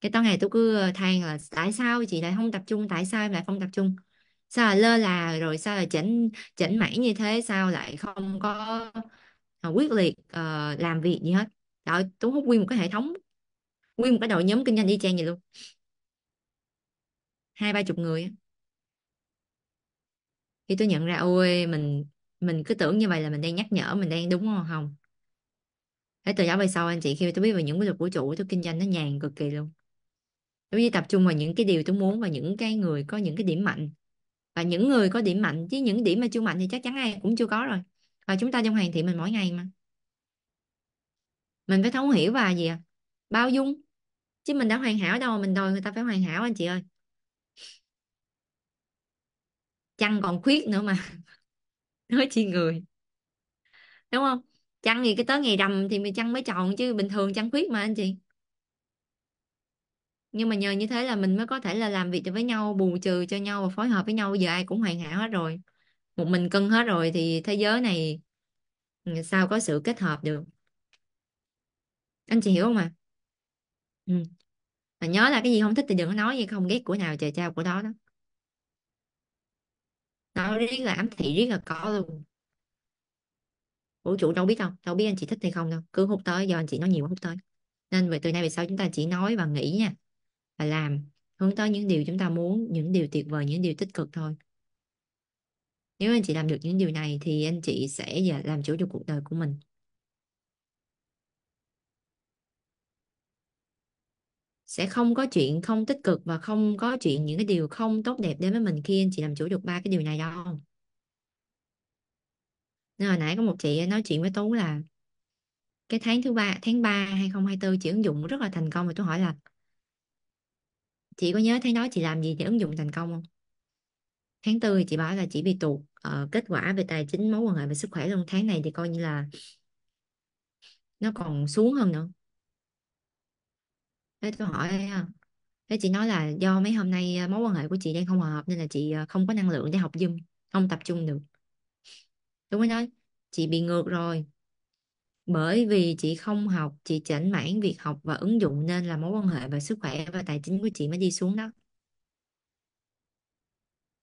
cái tối ngày tôi cứ ờ, than là tại sao chị lại không tập trung tại sao em lại không tập trung sao là lơ là rồi sao là chỉnh chỉnh mãi như thế sao lại không có ờ, quyết liệt uh, làm việc gì hết rồi Tuấn Hút nguyên một cái hệ thống Nguyên một cái đội nhóm kinh doanh y chang vậy luôn Hai ba chục người Khi tôi nhận ra ôi mình mình cứ tưởng như vậy là mình đang nhắc nhở mình đang đúng không không Thế từ đó về sau anh chị khi tôi biết về những quy luật vũ trụ tôi kinh doanh nó nhàn cực kỳ luôn tôi chỉ tập trung vào những cái điều tôi muốn và những cái người có những cái điểm mạnh và những người có điểm mạnh chứ những điểm mà chưa mạnh thì chắc chắn ai cũng chưa có rồi và chúng ta trong hoàn thiện mình mỗi ngày mà mình phải thấu hiểu và gì à bao dung chứ mình đã hoàn hảo đâu mà mình đòi người ta phải hoàn hảo anh chị ơi chăng còn khuyết nữa mà [laughs] nói chi người đúng không chăng thì cái tới ngày rằm thì mình chăng mới chọn chứ bình thường chăng khuyết mà anh chị nhưng mà nhờ như thế là mình mới có thể là làm việc với nhau bù trừ cho nhau và phối hợp với nhau giờ ai cũng hoàn hảo hết rồi một mình cân hết rồi thì thế giới này ừ, sao có sự kết hợp được anh chị hiểu không à? ừ. mà nhớ là cái gì không thích thì đừng có nói vậy không ghét của nào trời trao của đó đó nó riết là ám thị riết là có luôn vũ trụ đâu biết đâu đâu biết anh chị thích hay không đâu cứ hút tới do anh chị nói nhiều quá hút tới nên về từ nay về sau chúng ta chỉ nói và nghĩ nha và làm hướng tới những điều chúng ta muốn những điều tuyệt vời những điều tích cực thôi nếu anh chị làm được những điều này thì anh chị sẽ làm chủ được cuộc đời của mình sẽ không có chuyện không tích cực và không có chuyện những cái điều không tốt đẹp đến với mình khi anh chị làm chủ được ba cái điều này đâu nên hồi nãy có một chị nói chuyện với Tú là cái tháng thứ ba tháng 3 2024 chị ứng dụng rất là thành công và tôi hỏi là chị có nhớ tháng đó chị làm gì để ứng dụng thành công không tháng tư thì chị bảo là chị bị tụt uh, kết quả về tài chính mối quan hệ và sức khỏe trong tháng này thì coi như là nó còn xuống hơn nữa thế tôi hỏi thế chị nói là do mấy hôm nay ờ, mối quan hệ của chị đang không hòa hợp nên là chị ờ, không có năng lượng để học Zoom không tập trung được tôi mới nói chị bị ngược rồi bởi vì chị không học chị chảnh mãn việc học và ứng dụng nên là mối quan hệ và sức khỏe và tài chính của chị mới đi xuống đó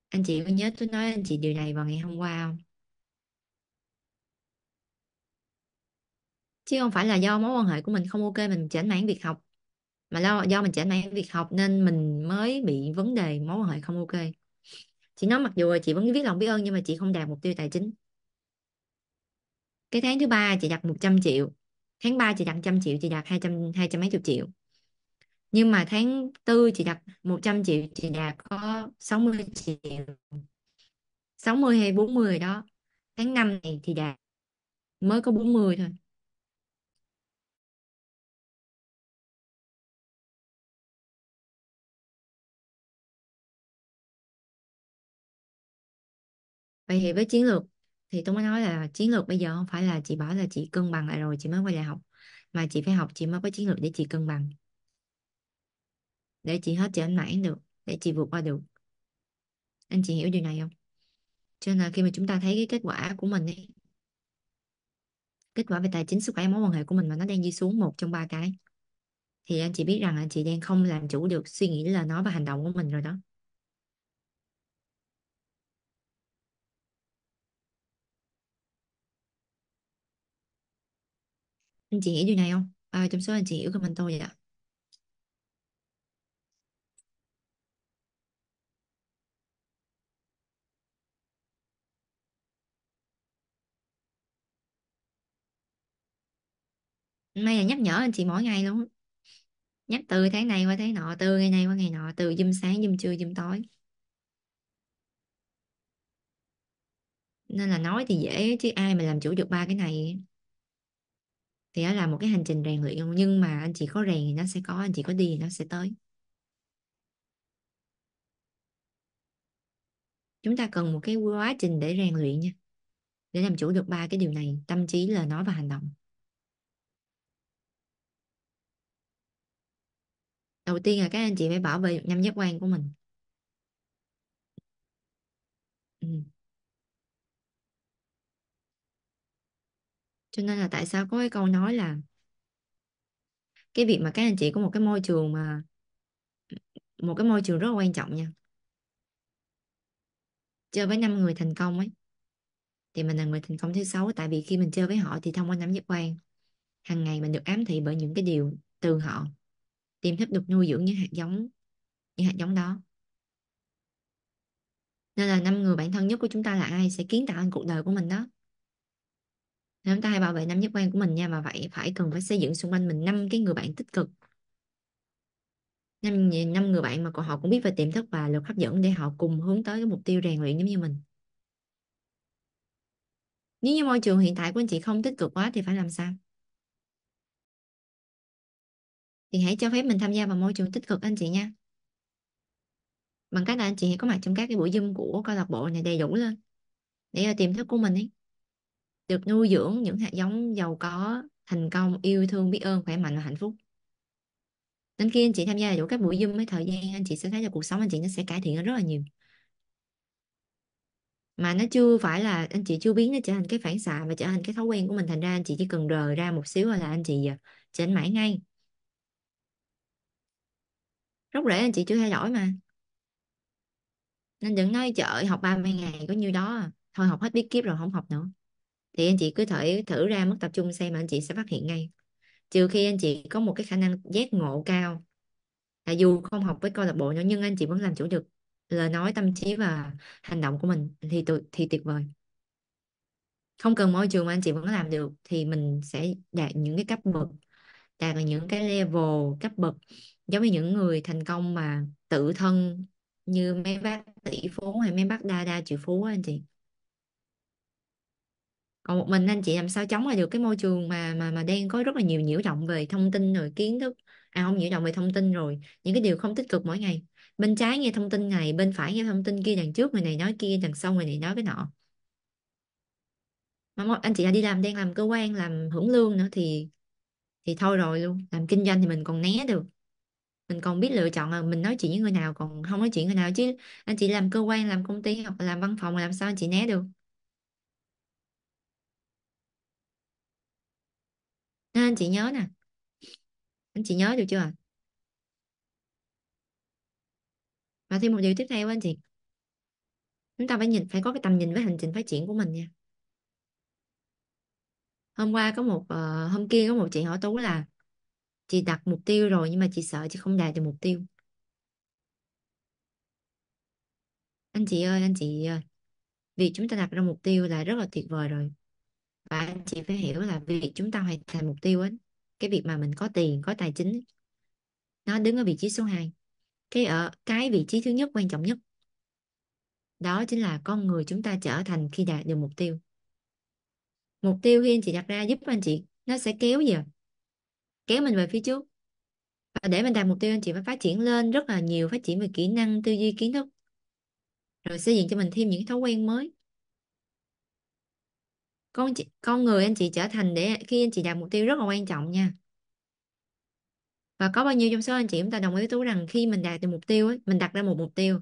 anh chị có nhớ tôi nói anh chị điều này vào ngày hôm qua không chứ không phải là do mối quan hệ của mình không ok mình chảnh mãn việc học mà lo do mình trẻ mảng việc học nên mình mới bị vấn đề mối quan hệ không ok chị nói mặc dù là chị vẫn biết lòng biết ơn nhưng mà chị không đạt mục tiêu tài chính cái tháng thứ ba chị đặt 100 triệu tháng 3 chị đặt trăm triệu chị đạt 200 200 mấy chục triệu nhưng mà tháng tư chị đặt 100 triệu chị đạt có 60 triệu 60 hay 40 đó tháng 5 này thì đạt mới có 40 thôi vậy thì với chiến lược thì tôi mới nói là chiến lược bây giờ không phải là chị bảo là chị cân bằng lại rồi chị mới quay lại học mà chị phải học chị mới có chiến lược để chị cân bằng để chị hết chị anh mãn được để chị vượt qua được anh chị hiểu điều này không cho nên là khi mà chúng ta thấy cái kết quả của mình ấy, kết quả về tài chính sức khỏe mối quan hệ của mình mà nó đang đi xuống một trong ba cái thì anh chị biết rằng anh chị đang không làm chủ được suy nghĩ là nó và hành động của mình rồi đó anh chị nghĩ điều này không à, trong số anh chị hiểu comment tôi vậy ạ may là nhắc nhở anh chị mỗi ngày luôn nhắc từ tháng này qua tháng nọ từ ngày này qua ngày nọ từ giùm sáng giùm trưa giùm tối nên là nói thì dễ chứ ai mà làm chủ được ba cái này thì đó là một cái hành trình rèn luyện nhưng mà anh chị có rèn thì nó sẽ có anh chị có đi thì nó sẽ tới chúng ta cần một cái quá trình để rèn luyện nha để làm chủ được ba cái điều này tâm trí lời nói và hành động đầu tiên là các anh chị phải bảo vệ năm giác quan của mình ừ. cho nên là tại sao có cái câu nói là cái việc mà các anh chị có một cái môi trường mà một cái môi trường rất là quan trọng nha chơi với năm người thành công ấy thì mình là người thành công thứ sáu tại vì khi mình chơi với họ thì thông qua năm giác quan hàng ngày mình được ám thị bởi những cái điều từ họ tiềm thức được nuôi dưỡng những hạt giống những hạt giống đó nên là năm người bản thân nhất của chúng ta là ai sẽ kiến tạo nên cuộc đời của mình đó nên chúng ta hãy bảo vệ năm giác quan của mình nha mà vậy phải cần phải xây dựng xung quanh mình năm cái người bạn tích cực năm năm người bạn mà họ cũng biết về tiềm thức và luật hấp dẫn để họ cùng hướng tới cái mục tiêu rèn luyện giống như mình nếu như môi trường hiện tại của anh chị không tích cực quá thì phải làm sao thì hãy cho phép mình tham gia vào môi trường tích cực anh chị nha bằng cách là anh chị hãy có mặt trong các cái buổi zoom của câu lạc bộ này đầy đủ lên để ờ, tiềm thức của mình ấy được nuôi dưỡng những hạt giống giàu có, thành công, yêu thương, biết ơn, khỏe mạnh và hạnh phúc. Nên khi anh chị tham gia đủ các buổi Zoom với thời gian anh chị sẽ thấy là cuộc sống anh chị nó sẽ cải thiện rất là nhiều. Mà nó chưa phải là anh chị chưa biến nó trở thành cái phản xạ và trở thành cái thói quen của mình thành ra anh chị chỉ cần rời ra một xíu là anh chị chỉnh à, mãi ngay. Rất rễ anh chị chưa thay đổi mà. Nên đừng nói trời học 30 ngày có nhiêu đó à. Thôi học hết biết kiếp rồi không học nữa thì anh chị cứ thể thử ra mức tập trung xem mà anh chị sẽ phát hiện ngay trừ khi anh chị có một cái khả năng giác ngộ cao là dù không học với câu lạc bộ nữa nhưng anh chị vẫn làm chủ được lời nói tâm trí và hành động của mình thì tuyệt thì tuyệt vời không cần môi trường mà anh chị vẫn làm được thì mình sẽ đạt những cái cấp bậc đạt được những cái level cấp bậc giống như những người thành công mà tự thân như mấy bác tỷ phú hay mấy bác đa đa triệu phú anh chị còn một mình anh chị làm sao chống lại được cái môi trường mà mà mà đang có rất là nhiều nhiễu động về thông tin rồi kiến thức à không nhiễu động về thông tin rồi những cái điều không tích cực mỗi ngày bên trái nghe thông tin này bên phải nghe thông tin kia đằng trước người này nói kia đằng sau người này nói cái nọ mà anh chị đã đi làm đang làm cơ quan làm hưởng lương nữa thì thì thôi rồi luôn làm kinh doanh thì mình còn né được mình còn biết lựa chọn là mình nói chuyện với người nào còn không nói chuyện người nào chứ anh chị làm cơ quan làm công ty hoặc làm văn phòng làm sao anh chị né được À, anh chị nhớ nè anh chị nhớ được chưa và thêm một điều tiếp theo anh chị chúng ta phải nhìn phải có cái tầm nhìn với hành trình phát triển của mình nha hôm qua có một uh, hôm kia có một chị hỏi tú là chị đặt mục tiêu rồi nhưng mà chị sợ chị không đạt được mục tiêu anh chị ơi anh chị ơi ờ, việc chúng ta đặt ra mục tiêu là rất là tuyệt vời rồi và anh chị phải hiểu là việc chúng ta hoàn thành mục tiêu ấy cái việc mà mình có tiền có tài chính nó đứng ở vị trí số 2 cái ở cái vị trí thứ nhất quan trọng nhất đó chính là con người chúng ta trở thành khi đạt được mục tiêu mục tiêu khi anh chị đặt ra giúp anh chị nó sẽ kéo gì kéo mình về phía trước và để mình đạt mục tiêu anh chị phải phát triển lên rất là nhiều phát triển về kỹ năng tư duy kiến thức rồi xây dựng cho mình thêm những thói quen mới con chị, con người anh chị trở thành để khi anh chị đạt mục tiêu rất là quan trọng nha và có bao nhiêu trong số anh chị chúng ta đồng ý tú rằng khi mình đạt được mục tiêu ấy, mình đặt ra một mục tiêu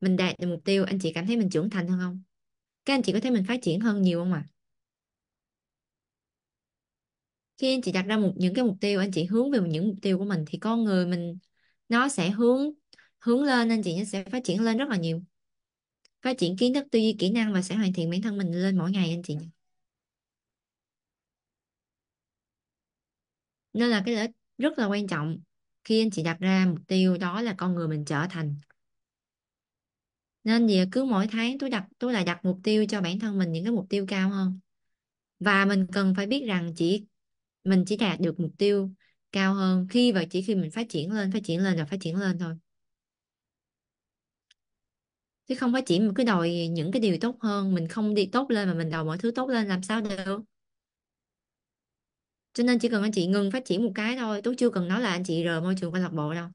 mình đạt được mục tiêu anh chị cảm thấy mình trưởng thành hơn không các anh chị có thấy mình phát triển hơn nhiều không ạ à? khi anh chị đặt ra một những cái mục tiêu anh chị hướng về những mục tiêu của mình thì con người mình nó sẽ hướng hướng lên anh chị nó sẽ phát triển lên rất là nhiều phát triển kiến thức tư duy kỹ năng và sẽ hoàn thiện bản thân mình lên mỗi ngày anh chị nhé nên là cái lợi ích rất là quan trọng khi anh chị đặt ra mục tiêu đó là con người mình trở thành nên vậy cứ mỗi tháng tôi đặt tôi lại đặt mục tiêu cho bản thân mình những cái mục tiêu cao hơn và mình cần phải biết rằng chỉ mình chỉ đạt được mục tiêu cao hơn khi và chỉ khi mình phát triển lên phát triển lên và phát triển lên thôi chứ không phải chỉ mình cứ đòi những cái điều tốt hơn mình không đi tốt lên mà mình đòi mọi thứ tốt lên làm sao được cho nên chỉ cần anh chị ngừng phát triển một cái thôi tú chưa cần nói là anh chị rời môi trường câu lạc bộ đâu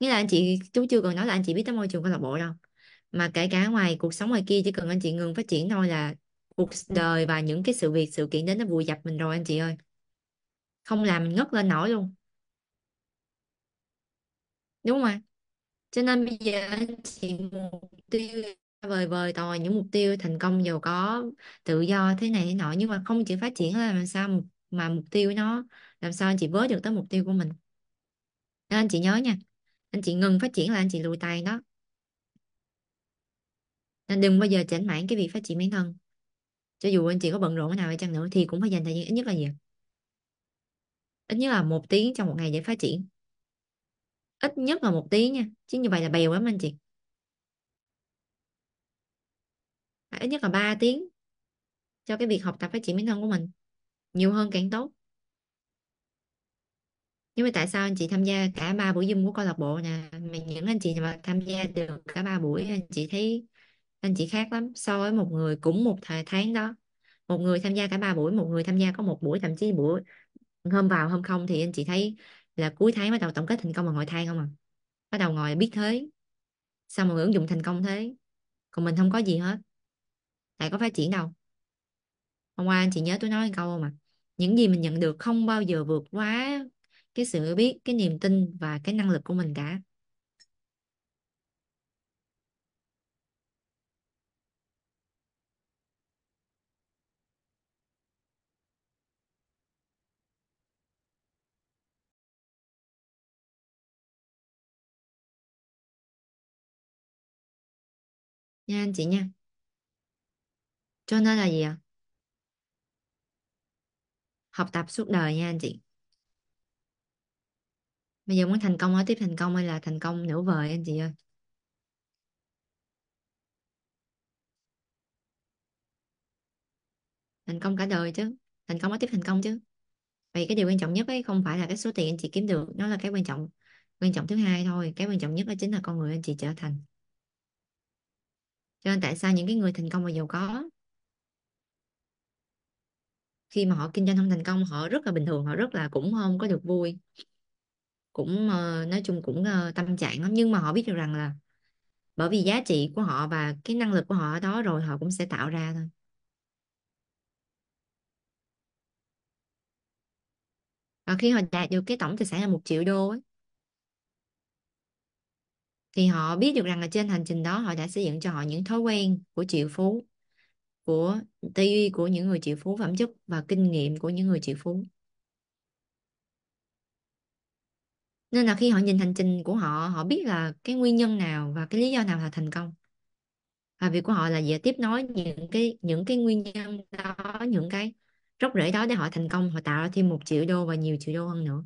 nghĩa là anh chị tú chưa cần nói là anh chị biết tới môi trường câu lạc bộ đâu mà kể cả ngoài cuộc sống ngoài kia chỉ cần anh chị ngừng phát triển thôi là cuộc đời và những cái sự việc sự kiện đến nó vùi dập mình rồi anh chị ơi không làm mình ngất lên nổi luôn đúng không ạ cho nên bây giờ anh chị mục tiêu vời vời tòi những mục tiêu thành công giàu có tự do thế này thế nọ nhưng mà không chịu phát triển là làm sao mục mà mục tiêu nó làm sao anh chị với được tới mục tiêu của mình nên anh chị nhớ nha anh chị ngừng phát triển là anh chị lùi tay đó nên đừng bao giờ chảnh mãn cái việc phát triển bản thân cho dù anh chị có bận rộn thế nào hay chăng nữa thì cũng phải dành thời gian ít nhất là gì ít nhất là một tiếng trong một ngày để phát triển ít nhất là một tiếng nha chứ như vậy là bèo lắm anh chị ít nhất là 3 tiếng cho cái việc học tập phát triển bản thân của mình nhiều hơn càng tốt nhưng mà tại sao anh chị tham gia cả ba buổi Zoom của câu lạc bộ nè mà những anh chị mà tham gia được cả ba buổi anh chị thấy anh chị khác lắm so với một người cũng một thời tháng đó một người tham gia cả ba buổi một người tham gia có một buổi thậm chí buổi hôm vào hôm không thì anh chị thấy là cuối tháng bắt đầu tổng kết thành công mà ngồi than không à bắt đầu ngồi biết thế sao mà ứng dụng thành công thế còn mình không có gì hết tại có phát triển đâu hôm qua anh chị nhớ tôi nói câu không à những gì mình nhận được không bao giờ vượt quá cái sự biết cái niềm tin và cái năng lực của mình cả nha anh chị nha cho nên là gì ạ à? học tập suốt đời nha anh chị bây giờ muốn thành công ở tiếp thành công hay là thành công nửa vời anh chị ơi thành công cả đời chứ thành công ở tiếp thành công chứ vậy cái điều quan trọng nhất ấy không phải là cái số tiền anh chị kiếm được nó là cái quan trọng quan trọng thứ hai thôi cái quan trọng nhất đó chính là con người anh chị trở thành cho nên tại sao những cái người thành công và giàu có khi mà họ kinh doanh không thành công họ rất là bình thường họ rất là cũng không có được vui cũng uh, nói chung cũng uh, tâm trạng lắm nhưng mà họ biết được rằng là bởi vì giá trị của họ và cái năng lực của họ ở đó rồi họ cũng sẽ tạo ra thôi và khi họ đạt được cái tổng tài sản là một triệu đô ấy, thì họ biết được rằng là trên hành trình đó họ đã xây dựng cho họ những thói quen của triệu phú của tư duy của những người triệu phú phẩm chất và kinh nghiệm của những người triệu phú nên là khi họ nhìn hành trình của họ họ biết là cái nguyên nhân nào và cái lý do nào là thành công và việc của họ là dễ tiếp nối những cái những cái nguyên nhân đó những cái rốc rễ đó để họ thành công họ tạo ra thêm một triệu đô và nhiều triệu đô hơn nữa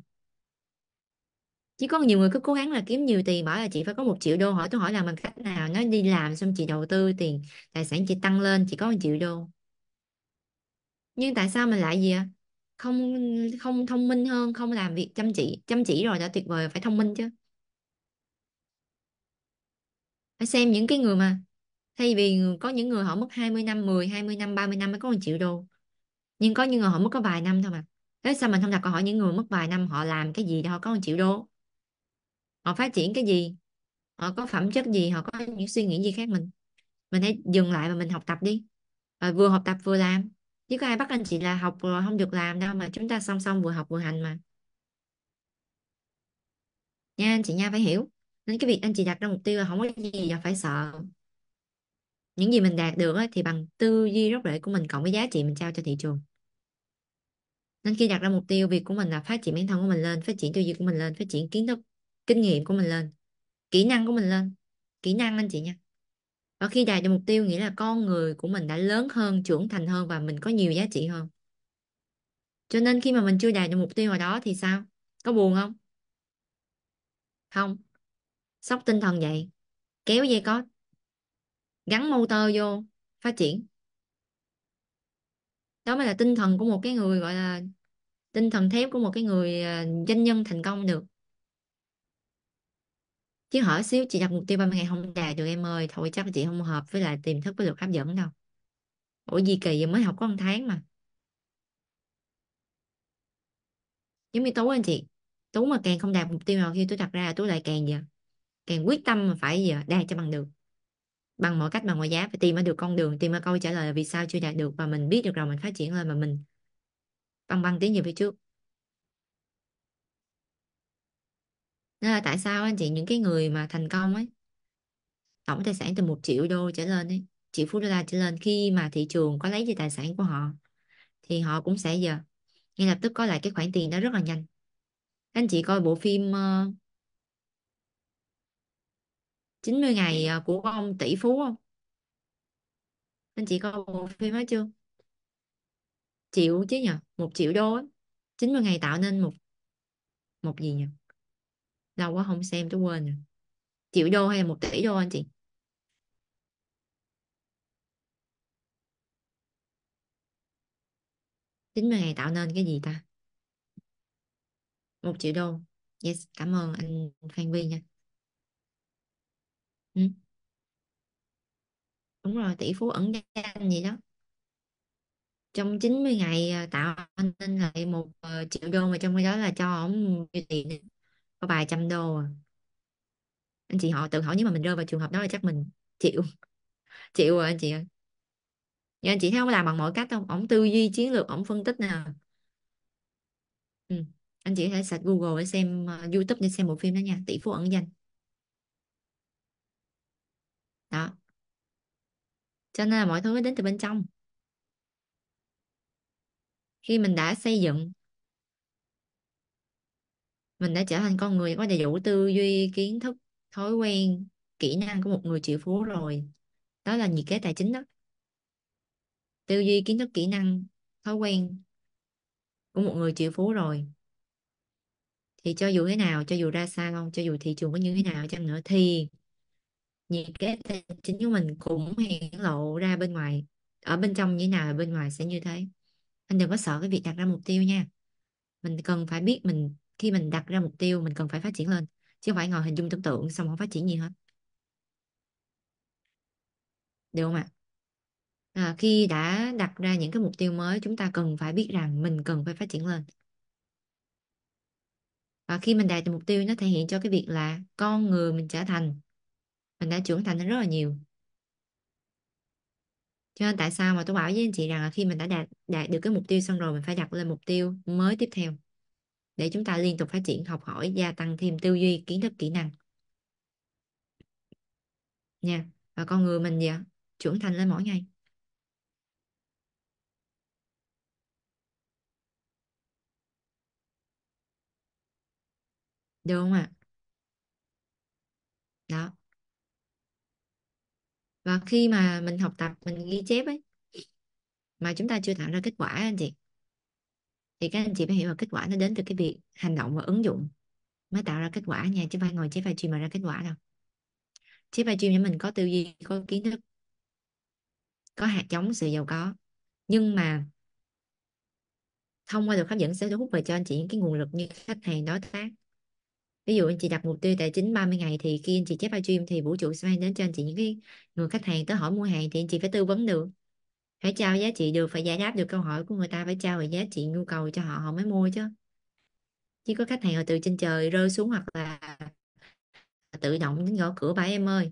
chỉ có nhiều người cứ cố gắng là kiếm nhiều tiền bảo là chị phải có một triệu đô hỏi tôi hỏi là bằng cách nào nó đi làm xong chị đầu tư tiền tài sản chị tăng lên chị có một triệu đô nhưng tại sao mình lại gì ạ không không thông minh hơn không làm việc chăm chỉ chăm chỉ rồi đã tuyệt vời phải thông minh chứ phải xem những cái người mà thay vì có những người họ mất 20 năm 10 20 năm 30 năm mới có một triệu đô nhưng có những người họ mất có vài năm thôi mà thế sao mình không đặt câu hỏi những người mất vài năm họ làm cái gì để họ có một triệu đô họ phát triển cái gì họ có phẩm chất gì họ có những suy nghĩ gì khác mình mình hãy dừng lại và mình học tập đi và vừa học tập vừa làm chứ có ai bắt anh chị là học rồi không được làm đâu mà chúng ta song song vừa học vừa hành mà nha anh chị nha phải hiểu nên cái việc anh chị đặt ra mục tiêu là không có gì là phải sợ những gì mình đạt được thì bằng tư duy gốc rễ của mình cộng với giá trị mình trao cho thị trường nên khi đặt ra mục tiêu việc của mình là phát triển bản thân của mình lên phát triển tư duy của mình lên phát triển kiến thức kinh nghiệm của mình lên kỹ năng của mình lên kỹ năng anh chị nha và khi đạt được mục tiêu nghĩa là con người của mình đã lớn hơn trưởng thành hơn và mình có nhiều giá trị hơn cho nên khi mà mình chưa đạt được mục tiêu nào đó thì sao có buồn không không sốc tinh thần vậy. kéo dây cót gắn motor vô phát triển đó mới là tinh thần của một cái người gọi là tinh thần thép của một cái người à, doanh nhân thành công được chứ hỏi xíu chị đặt mục tiêu 30 ngày không đạt được em ơi thôi chắc chị không hợp với lại tiềm thức với luật hấp dẫn đâu ủa gì kỳ vậy mới học có một tháng mà giống như tú anh chị tú mà càng không đạt mục tiêu nào khi tú đặt ra tú lại càng gì càng quyết tâm mà phải gì đạt cho bằng được bằng mọi cách bằng mọi giá phải tìm ra được con đường tìm ra câu trả lời là vì sao chưa đạt được và mình biết được rồi mình phát triển lên mà mình băng băng tiến về phía trước nên ờ, là tại sao anh chị những cái người mà thành công ấy tổng tài sản từ 1 triệu đô trở lên ấy triệu phú đô la trở lên khi mà thị trường có lấy đi tài sản của họ thì họ cũng sẽ giờ ngay lập tức có lại cái khoản tiền đó rất là nhanh anh chị coi bộ phim uh, ờ, 90 ngày ờ, của ông tỷ phú không anh chị coi bộ phim đó chưa triệu chứ nhỉ một triệu đô ấy. 90 ngày tạo nên một một gì nhỉ lâu quá không xem tôi quên rồi triệu đô hay là một tỷ đô anh chị chín mươi ngày tạo nên cái gì ta một triệu đô yes cảm ơn anh Phan Vi nha ừ. đúng rồi tỷ phú ẩn danh gì đó trong 90 ngày à, tạo nên lại một ờ, triệu đô mà trong cái đó là cho ổng nhiêu tiền có vài trăm đô à. anh chị họ tự hỏi nếu mà mình rơi vào trường hợp đó là chắc mình chịu [laughs] chịu rồi anh chị ơi nhưng anh chị thấy ông làm bằng mọi cách không ổng tư duy chiến lược ổng phân tích nè ừ. anh chị có thể search Google để xem uh, YouTube để xem bộ phim đó nha tỷ phú ẩn danh đó cho nên là mọi thứ đến từ bên trong khi mình đã xây dựng mình đã trở thành con người có đầy đủ tư duy kiến thức thói quen kỹ năng của một người triệu phú rồi đó là nhiệt kế tài chính đó tư duy kiến thức kỹ năng thói quen của một người triệu phú rồi thì cho dù thế nào cho dù ra sao không cho dù thị trường có như thế nào chăng nữa thì nhiệt kế tài chính của mình cũng hiển lộ ra bên ngoài ở bên trong như thế nào bên ngoài sẽ như thế anh đừng có sợ cái việc đặt ra mục tiêu nha mình cần phải biết mình khi mình đặt ra mục tiêu mình cần phải phát triển lên chứ không phải ngồi hình dung tưởng tượng xong không phát triển gì hết được không ạ à, khi đã đặt ra những cái mục tiêu mới chúng ta cần phải biết rằng mình cần phải phát triển lên và khi mình đạt được mục tiêu nó thể hiện cho cái việc là con người mình trở thành mình đã trưởng thành rất là nhiều cho nên tại sao mà tôi bảo với anh chị rằng là khi mình đã đạt đạt được cái mục tiêu xong rồi mình phải đặt lên mục tiêu mới tiếp theo để chúng ta liên tục phát triển học hỏi gia tăng thêm tư duy kiến thức kỹ năng nha và con người mình gì trưởng thành lên mỗi ngày được không ạ à? đó và khi mà mình học tập mình ghi chép ấy mà chúng ta chưa tạo ra kết quả anh chị thì các anh chị phải hiểu là kết quả nó đến từ cái việc hành động và ứng dụng mới tạo ra kết quả nha chứ phải ngồi chế bài chim mà ra kết quả đâu chế bài chim cho mình có tư duy có kiến thức có hạt giống sự giàu có nhưng mà thông qua được hấp dẫn sẽ thu hút về cho anh chị những cái nguồn lực như khách hàng đối tác ví dụ anh chị đặt mục tiêu tài chính 30 ngày thì khi anh chị chép livestream thì vũ trụ sẽ mang đến cho anh chị những cái người khách hàng tới hỏi mua hàng thì anh chị phải tư vấn được phải trao giá trị được phải giải đáp được câu hỏi của người ta phải trao về giá trị nhu cầu cho họ họ mới mua chứ chứ có khách hàng họ từ trên trời rơi xuống hoặc là tự động đến gõ cửa bảo em ơi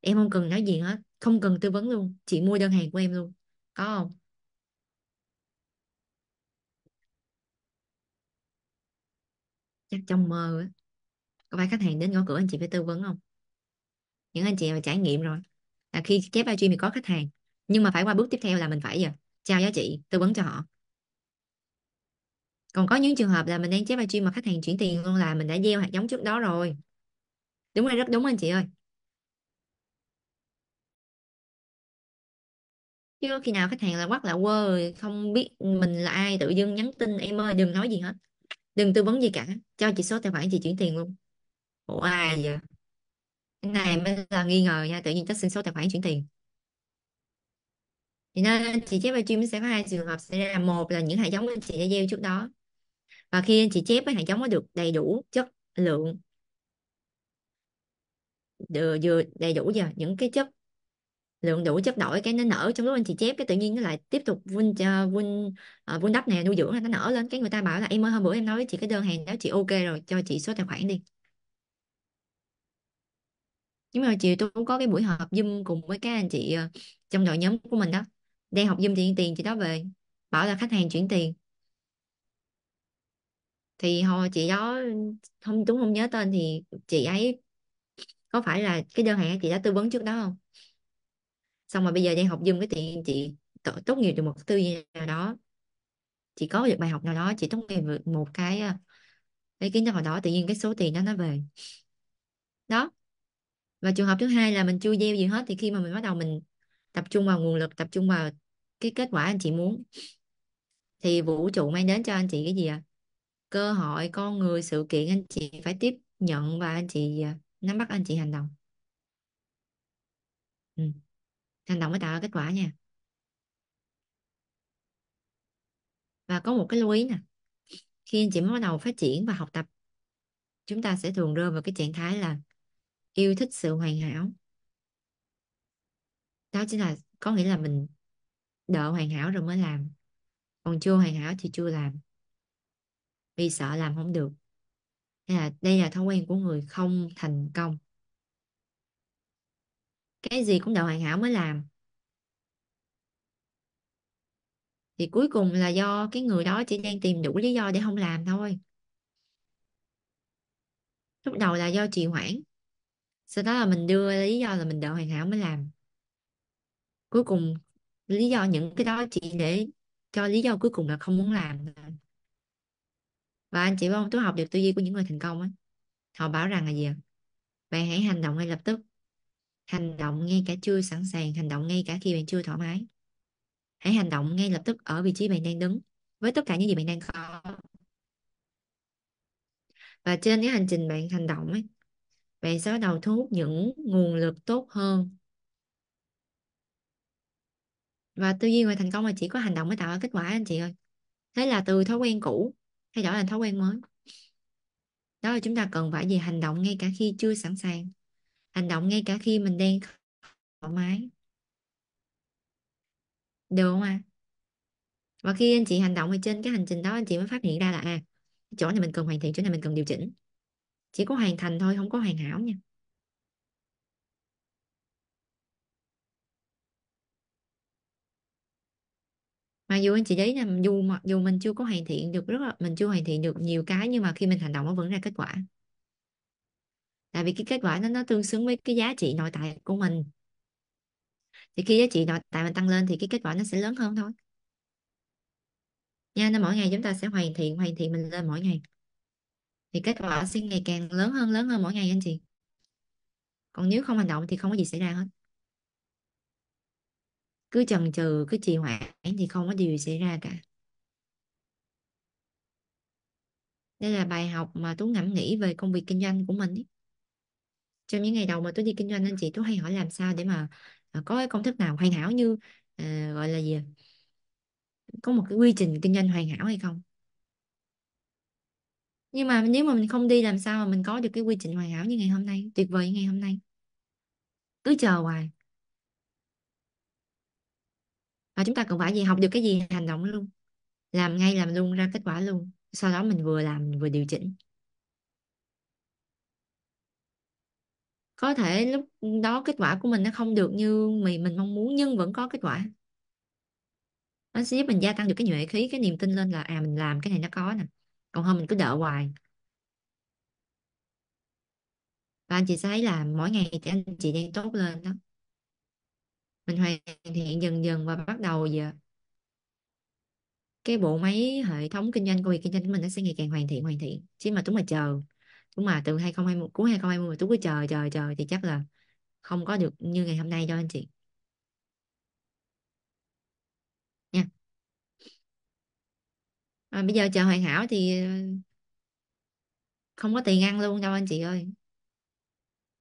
em không cần nói gì hết không cần tư vấn luôn chị mua đơn hàng của em luôn có không chắc trong mơ á có phải khách hàng đến gõ cửa anh chị phải tư vấn không những anh chị mà trải nghiệm rồi là khi chép livestream thì có khách hàng nhưng mà phải qua bước tiếp theo là mình phải à, trao giá trị tư vấn cho họ còn có những trường hợp là mình đang chế livestream mà khách hàng chuyển tiền luôn là mình đã gieo hạt giống trước đó rồi đúng rồi rất đúng anh chị ơi chưa khi nào khách hàng là quát là quơ không biết mình là ai tự dưng nhắn tin em ơi đừng nói gì hết đừng tư vấn gì cả cho chị số tài khoản chị chuyển tiền luôn ủa ai vậy cái này mới là nghi ngờ nha tự nhiên chắc xin số tài khoản chuyển tiền thì nên chị chép và chuyên sẽ có hai trường hợp xảy ra một là những hạt giống anh chị đã gieo trước đó và khi anh chị chép với hạt giống nó được đầy đủ chất lượng được, vừa đầy đủ giờ những cái chất lượng đủ chất đổi cái nó nở trong lúc anh chị chép cái tự nhiên nó lại tiếp tục vun uh, vun uh, vun đắp này nuôi dưỡng nó nở lên cái người ta bảo là em ơi hôm bữa em nói với chị cái đơn hàng đó chị ok rồi cho chị số tài khoản đi nhưng mà chiều tôi cũng có cái buổi họp zoom cùng với các anh chị uh, trong đội nhóm của mình đó đang học dùm tiền tiền chị đó về bảo là khách hàng chuyển tiền thì hồi chị đó không đúng không nhớ tên thì chị ấy có phải là cái đơn hàng chị đã tư vấn trước đó không xong rồi bây giờ đang học dùm cái tiền chị tốt nghiệp được một tư duy nào đó chị có được bài học nào đó chị tốt nghiệp được một cái à, cái kiến thức nào đó tự nhiên cái số tiền đó nó về đó và trường hợp thứ hai là mình chưa gieo gì hết thì khi mà mình bắt đầu mình tập trung vào nguồn lực tập trung vào cái kết quả anh chị muốn thì vũ trụ mang đến cho anh chị cái gì ạ cơ hội con người sự kiện anh chị phải tiếp nhận và anh chị à, nắm bắt anh chị hành động ừ. hành động mới tạo ra kết quả nha và có một cái lưu ý nè khi anh chị mới bắt đầu phát triển và học tập chúng ta sẽ thường rơi vào cái trạng thái là yêu thích sự hoàn hảo đó chính là có nghĩa là mình đợi hoàn hảo rồi mới làm còn chưa hoàn hảo thì chưa làm vì sợ làm không được nên là đây là thói quen của người không thành công cái gì cũng đợi hoàn hảo mới làm thì cuối cùng là do cái người đó chỉ đang tìm đủ lý do để không làm thôi lúc đầu là do trì hoãn sau đó là mình đưa lý do là mình đợi hoàn hảo mới làm cuối cùng lý do những cái đó chỉ để cho lý do cuối cùng là không muốn làm và anh chị không tôi học được tư duy của những người thành công ấy họ bảo rằng là gì bạn hãy hành động ngay lập tức hành động ngay cả chưa sẵn sàng hành động ngay cả khi bạn chưa thoải mái hãy hành động ngay lập tức ở vị trí bạn đang đứng với tất cả những gì bạn đang có và trên cái hành trình bạn hành động ấy bạn sẽ bắt đầu thu hút những nguồn lực tốt hơn và tư duy ngoài thành công mà chỉ có hành động mới tạo ra kết quả anh chị ơi thế là từ thói quen cũ thay đổi thành thói quen mới đó là chúng ta cần phải gì hành động ngay cả khi chưa sẵn sàng hành động ngay cả khi mình đang thoải mái được không ạ à? và khi anh chị hành động ở trên cái hành trình đó anh chị mới phát hiện ra là à chỗ này mình cần hoàn thiện chỗ này mình cần điều chỉnh chỉ có hoàn thành thôi không có hoàn hảo nha mặc dù anh chị thấy là dù mặc dù mình chưa có hoàn thiện được rất là mình chưa hoàn thiện được nhiều cái nhưng mà khi mình hành động nó vẫn ra kết quả tại vì cái kết quả nó nó tương xứng với cái giá trị nội tại của mình thì khi giá trị nội tại mình tăng lên thì cái kết quả nó sẽ lớn hơn thôi nha nên mỗi ngày chúng ta sẽ hoàn thiện hoàn thiện mình lên mỗi ngày thì kết quả sẽ ngày càng lớn hơn lớn hơn mỗi ngày anh chị còn nếu không hành động thì không có gì xảy ra hết cứ chần chừ cứ trì hoãn thì không có điều gì xảy ra cả đây là bài học mà Tú ngẫm nghĩ về công việc kinh doanh của mình ấy. trong những ngày đầu mà Tú đi kinh doanh anh chị Tú hay hỏi làm sao để mà à, có cái công thức nào hoàn hảo như uh, gọi là gì có một cái quy trình kinh doanh hoàn hảo hay không nhưng mà nếu mà mình không đi làm sao mà mình có được cái quy trình hoàn hảo như ngày hôm nay tuyệt vời như ngày hôm nay cứ chờ hoài và chúng ta cần phải gì học được cái gì hành động luôn làm ngay làm luôn ra kết quả luôn sau đó mình vừa làm mình vừa điều chỉnh có thể lúc đó kết quả của mình nó không được như mình mình mong muốn nhưng vẫn có kết quả nó sẽ giúp mình gia tăng được cái nhuệ khí cái niềm tin lên là à mình làm cái này nó có nè còn hơn mình cứ đợi hoài và anh chị thấy là mỗi ngày thì anh chị đang tốt lên đó mình hoàn thiện dần dần và bắt đầu giờ cái bộ máy hệ thống kinh doanh công việc kinh doanh của mình nó sẽ ngày càng hoàn thiện hoàn thiện chứ mà chúng mà chờ chúng mà từ 2021 cuối 2020 mà chúng cứ chờ chờ chờ thì chắc là không có được như ngày hôm nay đâu anh chị nha à, bây giờ chờ hoàn hảo thì không có tiền ăn luôn đâu anh chị ơi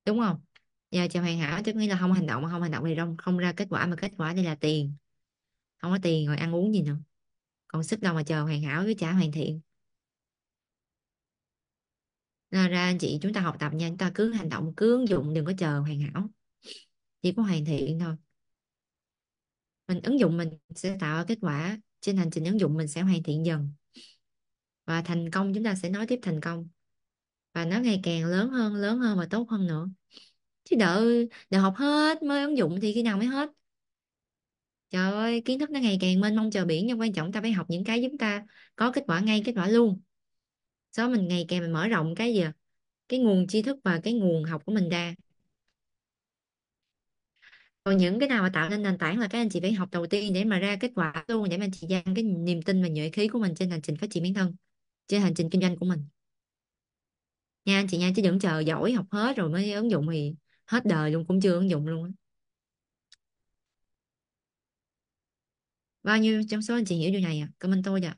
đúng không giờ chồng hoàn hảo tức nghĩa là không hành động mà không hành động thì không, không ra kết quả mà kết quả đây là tiền không có tiền rồi ăn uống gì nữa còn sức đâu mà chờ hoàn hảo với trả hoàn thiện là ra anh chị chúng ta học tập nha chúng ta cứ hành động cứ ứng dụng đừng có chờ hoàn hảo chỉ có hoàn thiện thôi mình ứng dụng mình sẽ tạo kết quả trên hành trình ứng dụng mình sẽ hoàn thiện dần và thành công chúng ta sẽ nói tiếp thành công và nó ngày càng lớn hơn lớn hơn và tốt hơn nữa chứ đợi đợi học hết mới ứng dụng thì khi nào mới hết trời ơi kiến thức nó ngày càng mênh mông chờ biển nhưng quan trọng ta phải học những cái chúng ta có kết quả ngay kết quả luôn sau mình ngày càng mình mở rộng cái gì cái nguồn tri thức và cái nguồn học của mình ra còn những cái nào mà tạo nên nền tảng là các anh chị phải học đầu tiên để mà ra kết quả luôn để mà chị gian cái niềm tin và nhuệ khí của mình trên hành trình phát triển bản thân trên hành trình kinh doanh của mình nha anh chị nha chứ đừng chờ giỏi học hết rồi mới ứng dụng thì hết đời luôn cũng chưa ứng dụng luôn bao nhiêu trong số anh chị hiểu điều này à comment tôi dạ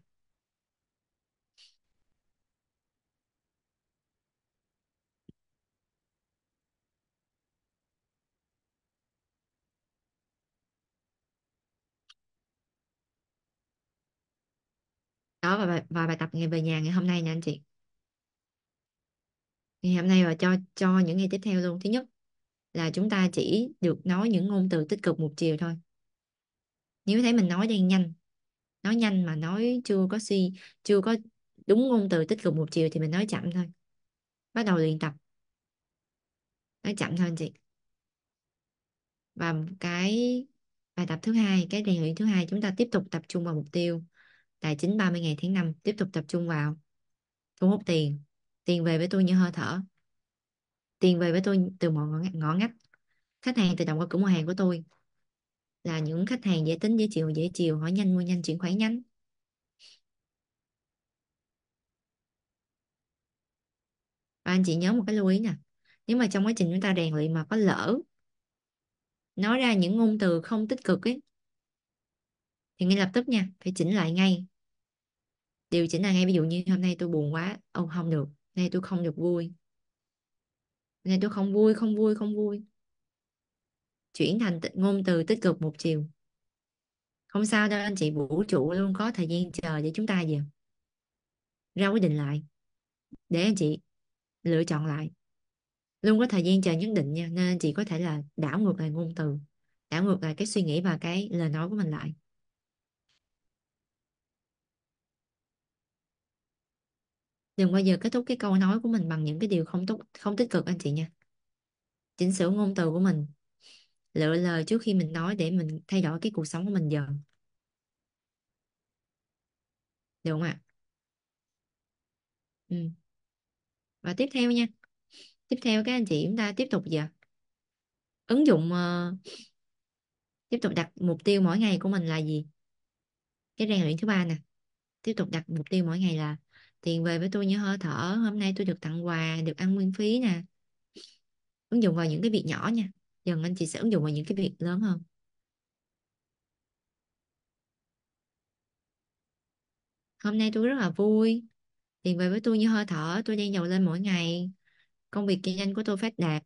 đó và bài, và bài tập ngày về nhà ngày hôm nay nha anh chị ngày hôm nay và cho cho những ngày tiếp theo luôn thứ nhất là chúng ta chỉ được nói những ngôn từ tích cực một chiều thôi nếu thấy mình nói đang nhanh nói nhanh mà nói chưa có suy chưa có đúng ngôn từ tích cực một chiều thì mình nói chậm thôi bắt đầu luyện tập nói chậm thôi anh chị và cái bài tập thứ hai cái rèn luyện thứ hai chúng ta tiếp tục tập trung vào mục tiêu tài chính 30 ngày tháng 5 tiếp tục tập trung vào thu hút tiền tiền về với tôi như hơi thở tiền về với tôi từ mọi ngõ, ngõ ngách khách hàng tự động qua cửa mua hàng của tôi là những khách hàng dễ tính dễ chịu dễ chiều hỏi nhanh mua nhanh chuyển khoản nhanh và anh chị nhớ một cái lưu ý nè nếu mà trong quá trình chúng ta rèn luyện mà có lỡ nói ra những ngôn từ không tích cực ấy thì ngay lập tức nha phải chỉnh lại ngay điều chỉnh là ngay ví dụ như hôm nay tôi buồn quá ông không được nay tôi không được vui nên tôi không vui không vui không vui chuyển thành ngôn từ tích cực một chiều không sao đâu anh chị vũ trụ luôn có thời gian chờ để chúng ta gì ra quyết định lại để anh chị lựa chọn lại luôn có thời gian chờ nhất định nha nên anh chị có thể là đảo ngược lại ngôn từ đảo ngược lại cái suy nghĩ và cái lời nói của mình lại đừng bao giờ kết thúc cái câu nói của mình bằng những cái điều không tốt không tích cực anh chị nha chỉnh sửa ngôn từ của mình lựa lời trước khi mình nói để mình thay đổi cái cuộc sống của mình dần được không ạ ừ. và tiếp theo nha tiếp theo các anh chị chúng ta tiếp tục giờ ứng dụng uh, tiếp tục đặt mục tiêu mỗi ngày của mình là gì cái rèn luyện thứ ba nè tiếp tục đặt mục tiêu mỗi ngày là tiền về với tôi như hơi thở hôm nay tôi được tặng quà được ăn miễn phí nè ứng dụng vào những cái việc nhỏ nha dần anh chị sẽ ứng dụng vào những cái việc lớn hơn hôm nay tôi rất là vui tiền về với tôi như hơi thở tôi đang giàu lên mỗi ngày công việc kinh doanh của tôi phát đạt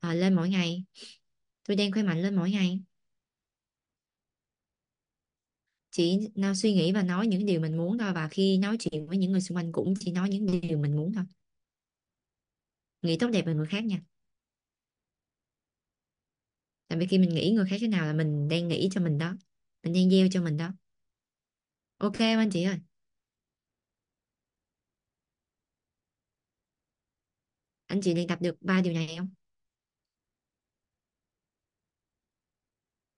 à, lên mỗi ngày tôi đang khỏe mạnh lên mỗi ngày chỉ nào suy nghĩ và nói những điều mình muốn thôi và khi nói chuyện với những người xung quanh cũng chỉ nói những điều mình muốn thôi nghĩ tốt đẹp về người khác nha tại vì khi mình nghĩ người khác thế nào là mình đang nghĩ cho mình đó mình đang gieo cho mình đó ok không anh chị ơi anh chị đang tập được ba điều này không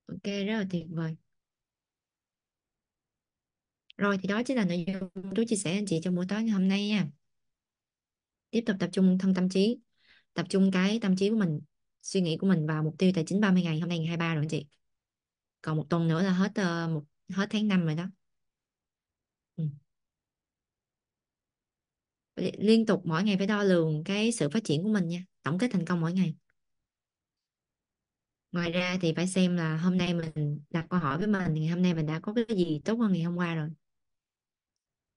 ok rất là tuyệt vời rồi thì đó chính là nội dung tôi chia sẻ anh chị trong buổi tối ngày hôm nay nha. Tiếp tục tập trung thân tâm trí, tập trung cái tâm trí của mình, suy nghĩ của mình vào mục tiêu tài chính 30 ngày hôm nay ngày 23 rồi anh chị. Còn một tuần nữa là hết uh, một hết tháng 5 rồi đó. Ừ. Liên tục mỗi ngày phải đo lường cái sự phát triển của mình nha, tổng kết thành công mỗi ngày. Ngoài ra thì phải xem là hôm nay mình đặt câu hỏi với mình, ngày hôm nay mình đã có cái gì tốt hơn ngày hôm qua rồi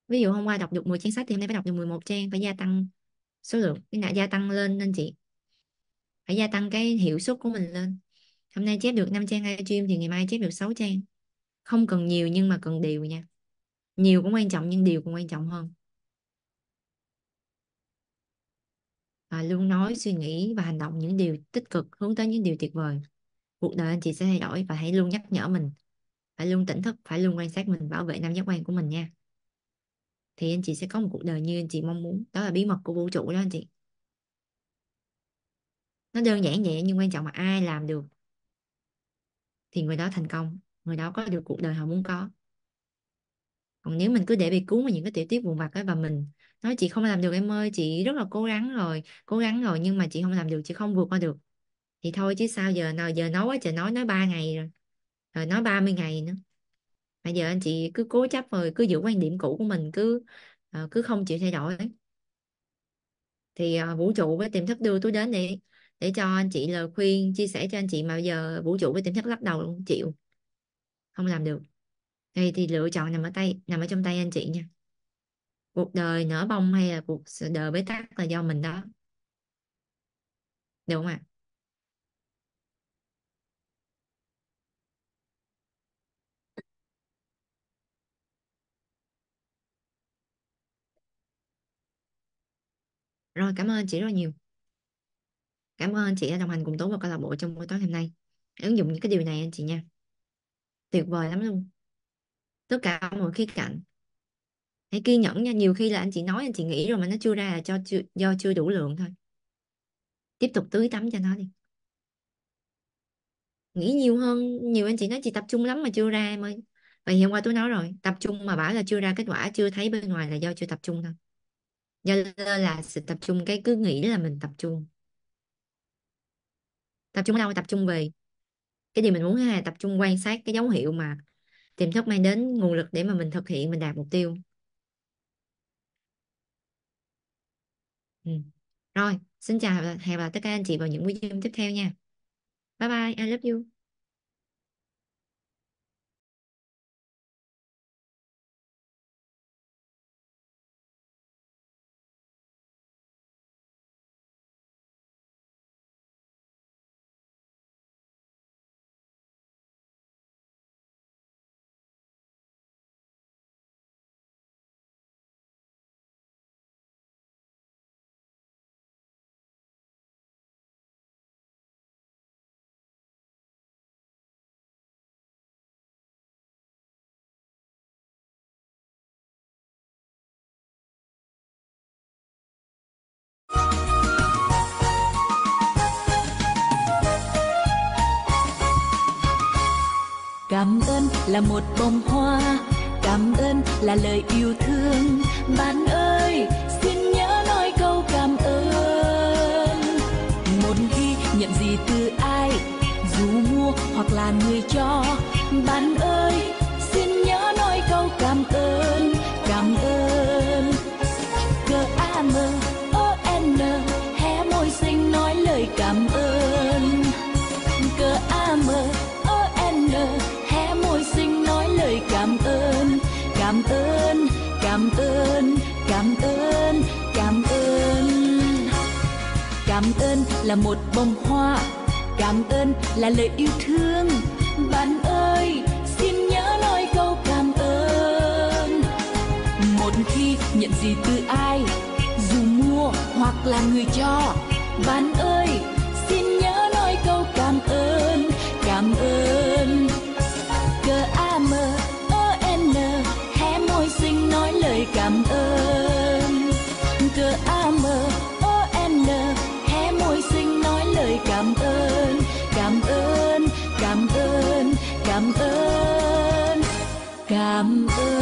ví dụ hôm qua đọc được 10 trang sách thì hôm nay phải đọc được 11 trang phải gia tăng số lượng cái đã gia tăng lên nên chị phải gia tăng cái hiệu suất của mình lên hôm nay chép được 5 trang livestream thì ngày mai chép được 6 trang không cần nhiều nhưng mà cần đều nha nhiều cũng quan trọng nhưng đều cũng quan trọng hơn và luôn nói suy nghĩ và hành động những điều tích cực hướng tới những điều tuyệt vời cuộc đời anh chị sẽ thay đổi và hãy luôn nhắc nhở mình phải luôn tỉnh thức phải luôn quan sát mình bảo vệ năm giác quan của mình nha thì anh chị sẽ có một cuộc đời như anh chị mong muốn đó là bí mật của vũ trụ đó anh chị nó đơn giản vậy nhưng quan trọng là ai làm được thì người đó thành công người đó có được cuộc đời họ muốn có còn nếu mình cứ để bị cuốn vào những cái tiểu tiết vụn vặt ấy và mình nói chị không làm được em ơi chị rất là cố gắng rồi cố gắng rồi nhưng mà chị không làm được chị không vượt qua được thì thôi chứ sao giờ nào giờ nói quá trời nói nói ba ngày rồi rồi nói 30 ngày nữa bây giờ anh chị cứ cố chấp rồi cứ giữ quan điểm cũ của mình cứ uh, cứ không chịu thay đổi thì uh, vũ trụ với tiềm thức đưa tôi đến để để cho anh chị lời khuyên chia sẻ cho anh chị mà bây giờ vũ trụ với tiềm thức lắc đầu luôn chịu không làm được thì thì lựa chọn nằm ở tay nằm ở trong tay anh chị nha cuộc đời nở bông hay là cuộc đời bế tắc là do mình đó đúng không ạ Rồi cảm ơn chị rất là nhiều. Cảm ơn chị đã đồng hành cùng Tú và câu lạc bộ trong buổi tối hôm nay. Ứng dụng những cái điều này anh chị nha. Tuyệt vời lắm luôn. Tất cả mọi khía cạnh. Hãy kiên nhẫn nha. Nhiều khi là anh chị nói anh chị nghĩ rồi mà nó chưa ra là cho chưa, do chưa đủ lượng thôi. Tiếp tục tưới tắm cho nó đi. Nghĩ nhiều hơn. Nhiều anh chị nói chị tập trung lắm mà chưa ra em ơi. Vậy hôm qua tôi nói rồi. Tập trung mà bảo là chưa ra kết quả chưa thấy bên ngoài là do chưa tập trung thôi do là sự tập trung cái cứ nghĩ là mình tập trung tập trung ở đâu tập trung về cái gì mình muốn hay là tập trung quan sát cái dấu hiệu mà tiềm thức mang đến nguồn lực để mà mình thực hiện mình đạt mục tiêu ừ. rồi xin chào và hẹn gặp lại tất cả anh chị vào những video tiếp theo nha bye bye I love you cảm ơn là một bông hoa cảm ơn là lời yêu thương bạn ơi xin nhớ nói câu cảm ơn một khi nhận gì từ ai dù mua hoặc là người cho bạn ơi cảm ơn là một bông hoa cảm ơn là lời yêu thương bạn ơi xin nhớ nói câu cảm ơn một khi nhận gì từ ai dù mua hoặc là người cho bạn ơi xin nhớ nói câu cảm ơn cảm ơn c a m o n hé e môi xinh nói lời cảm ơn cảm ơn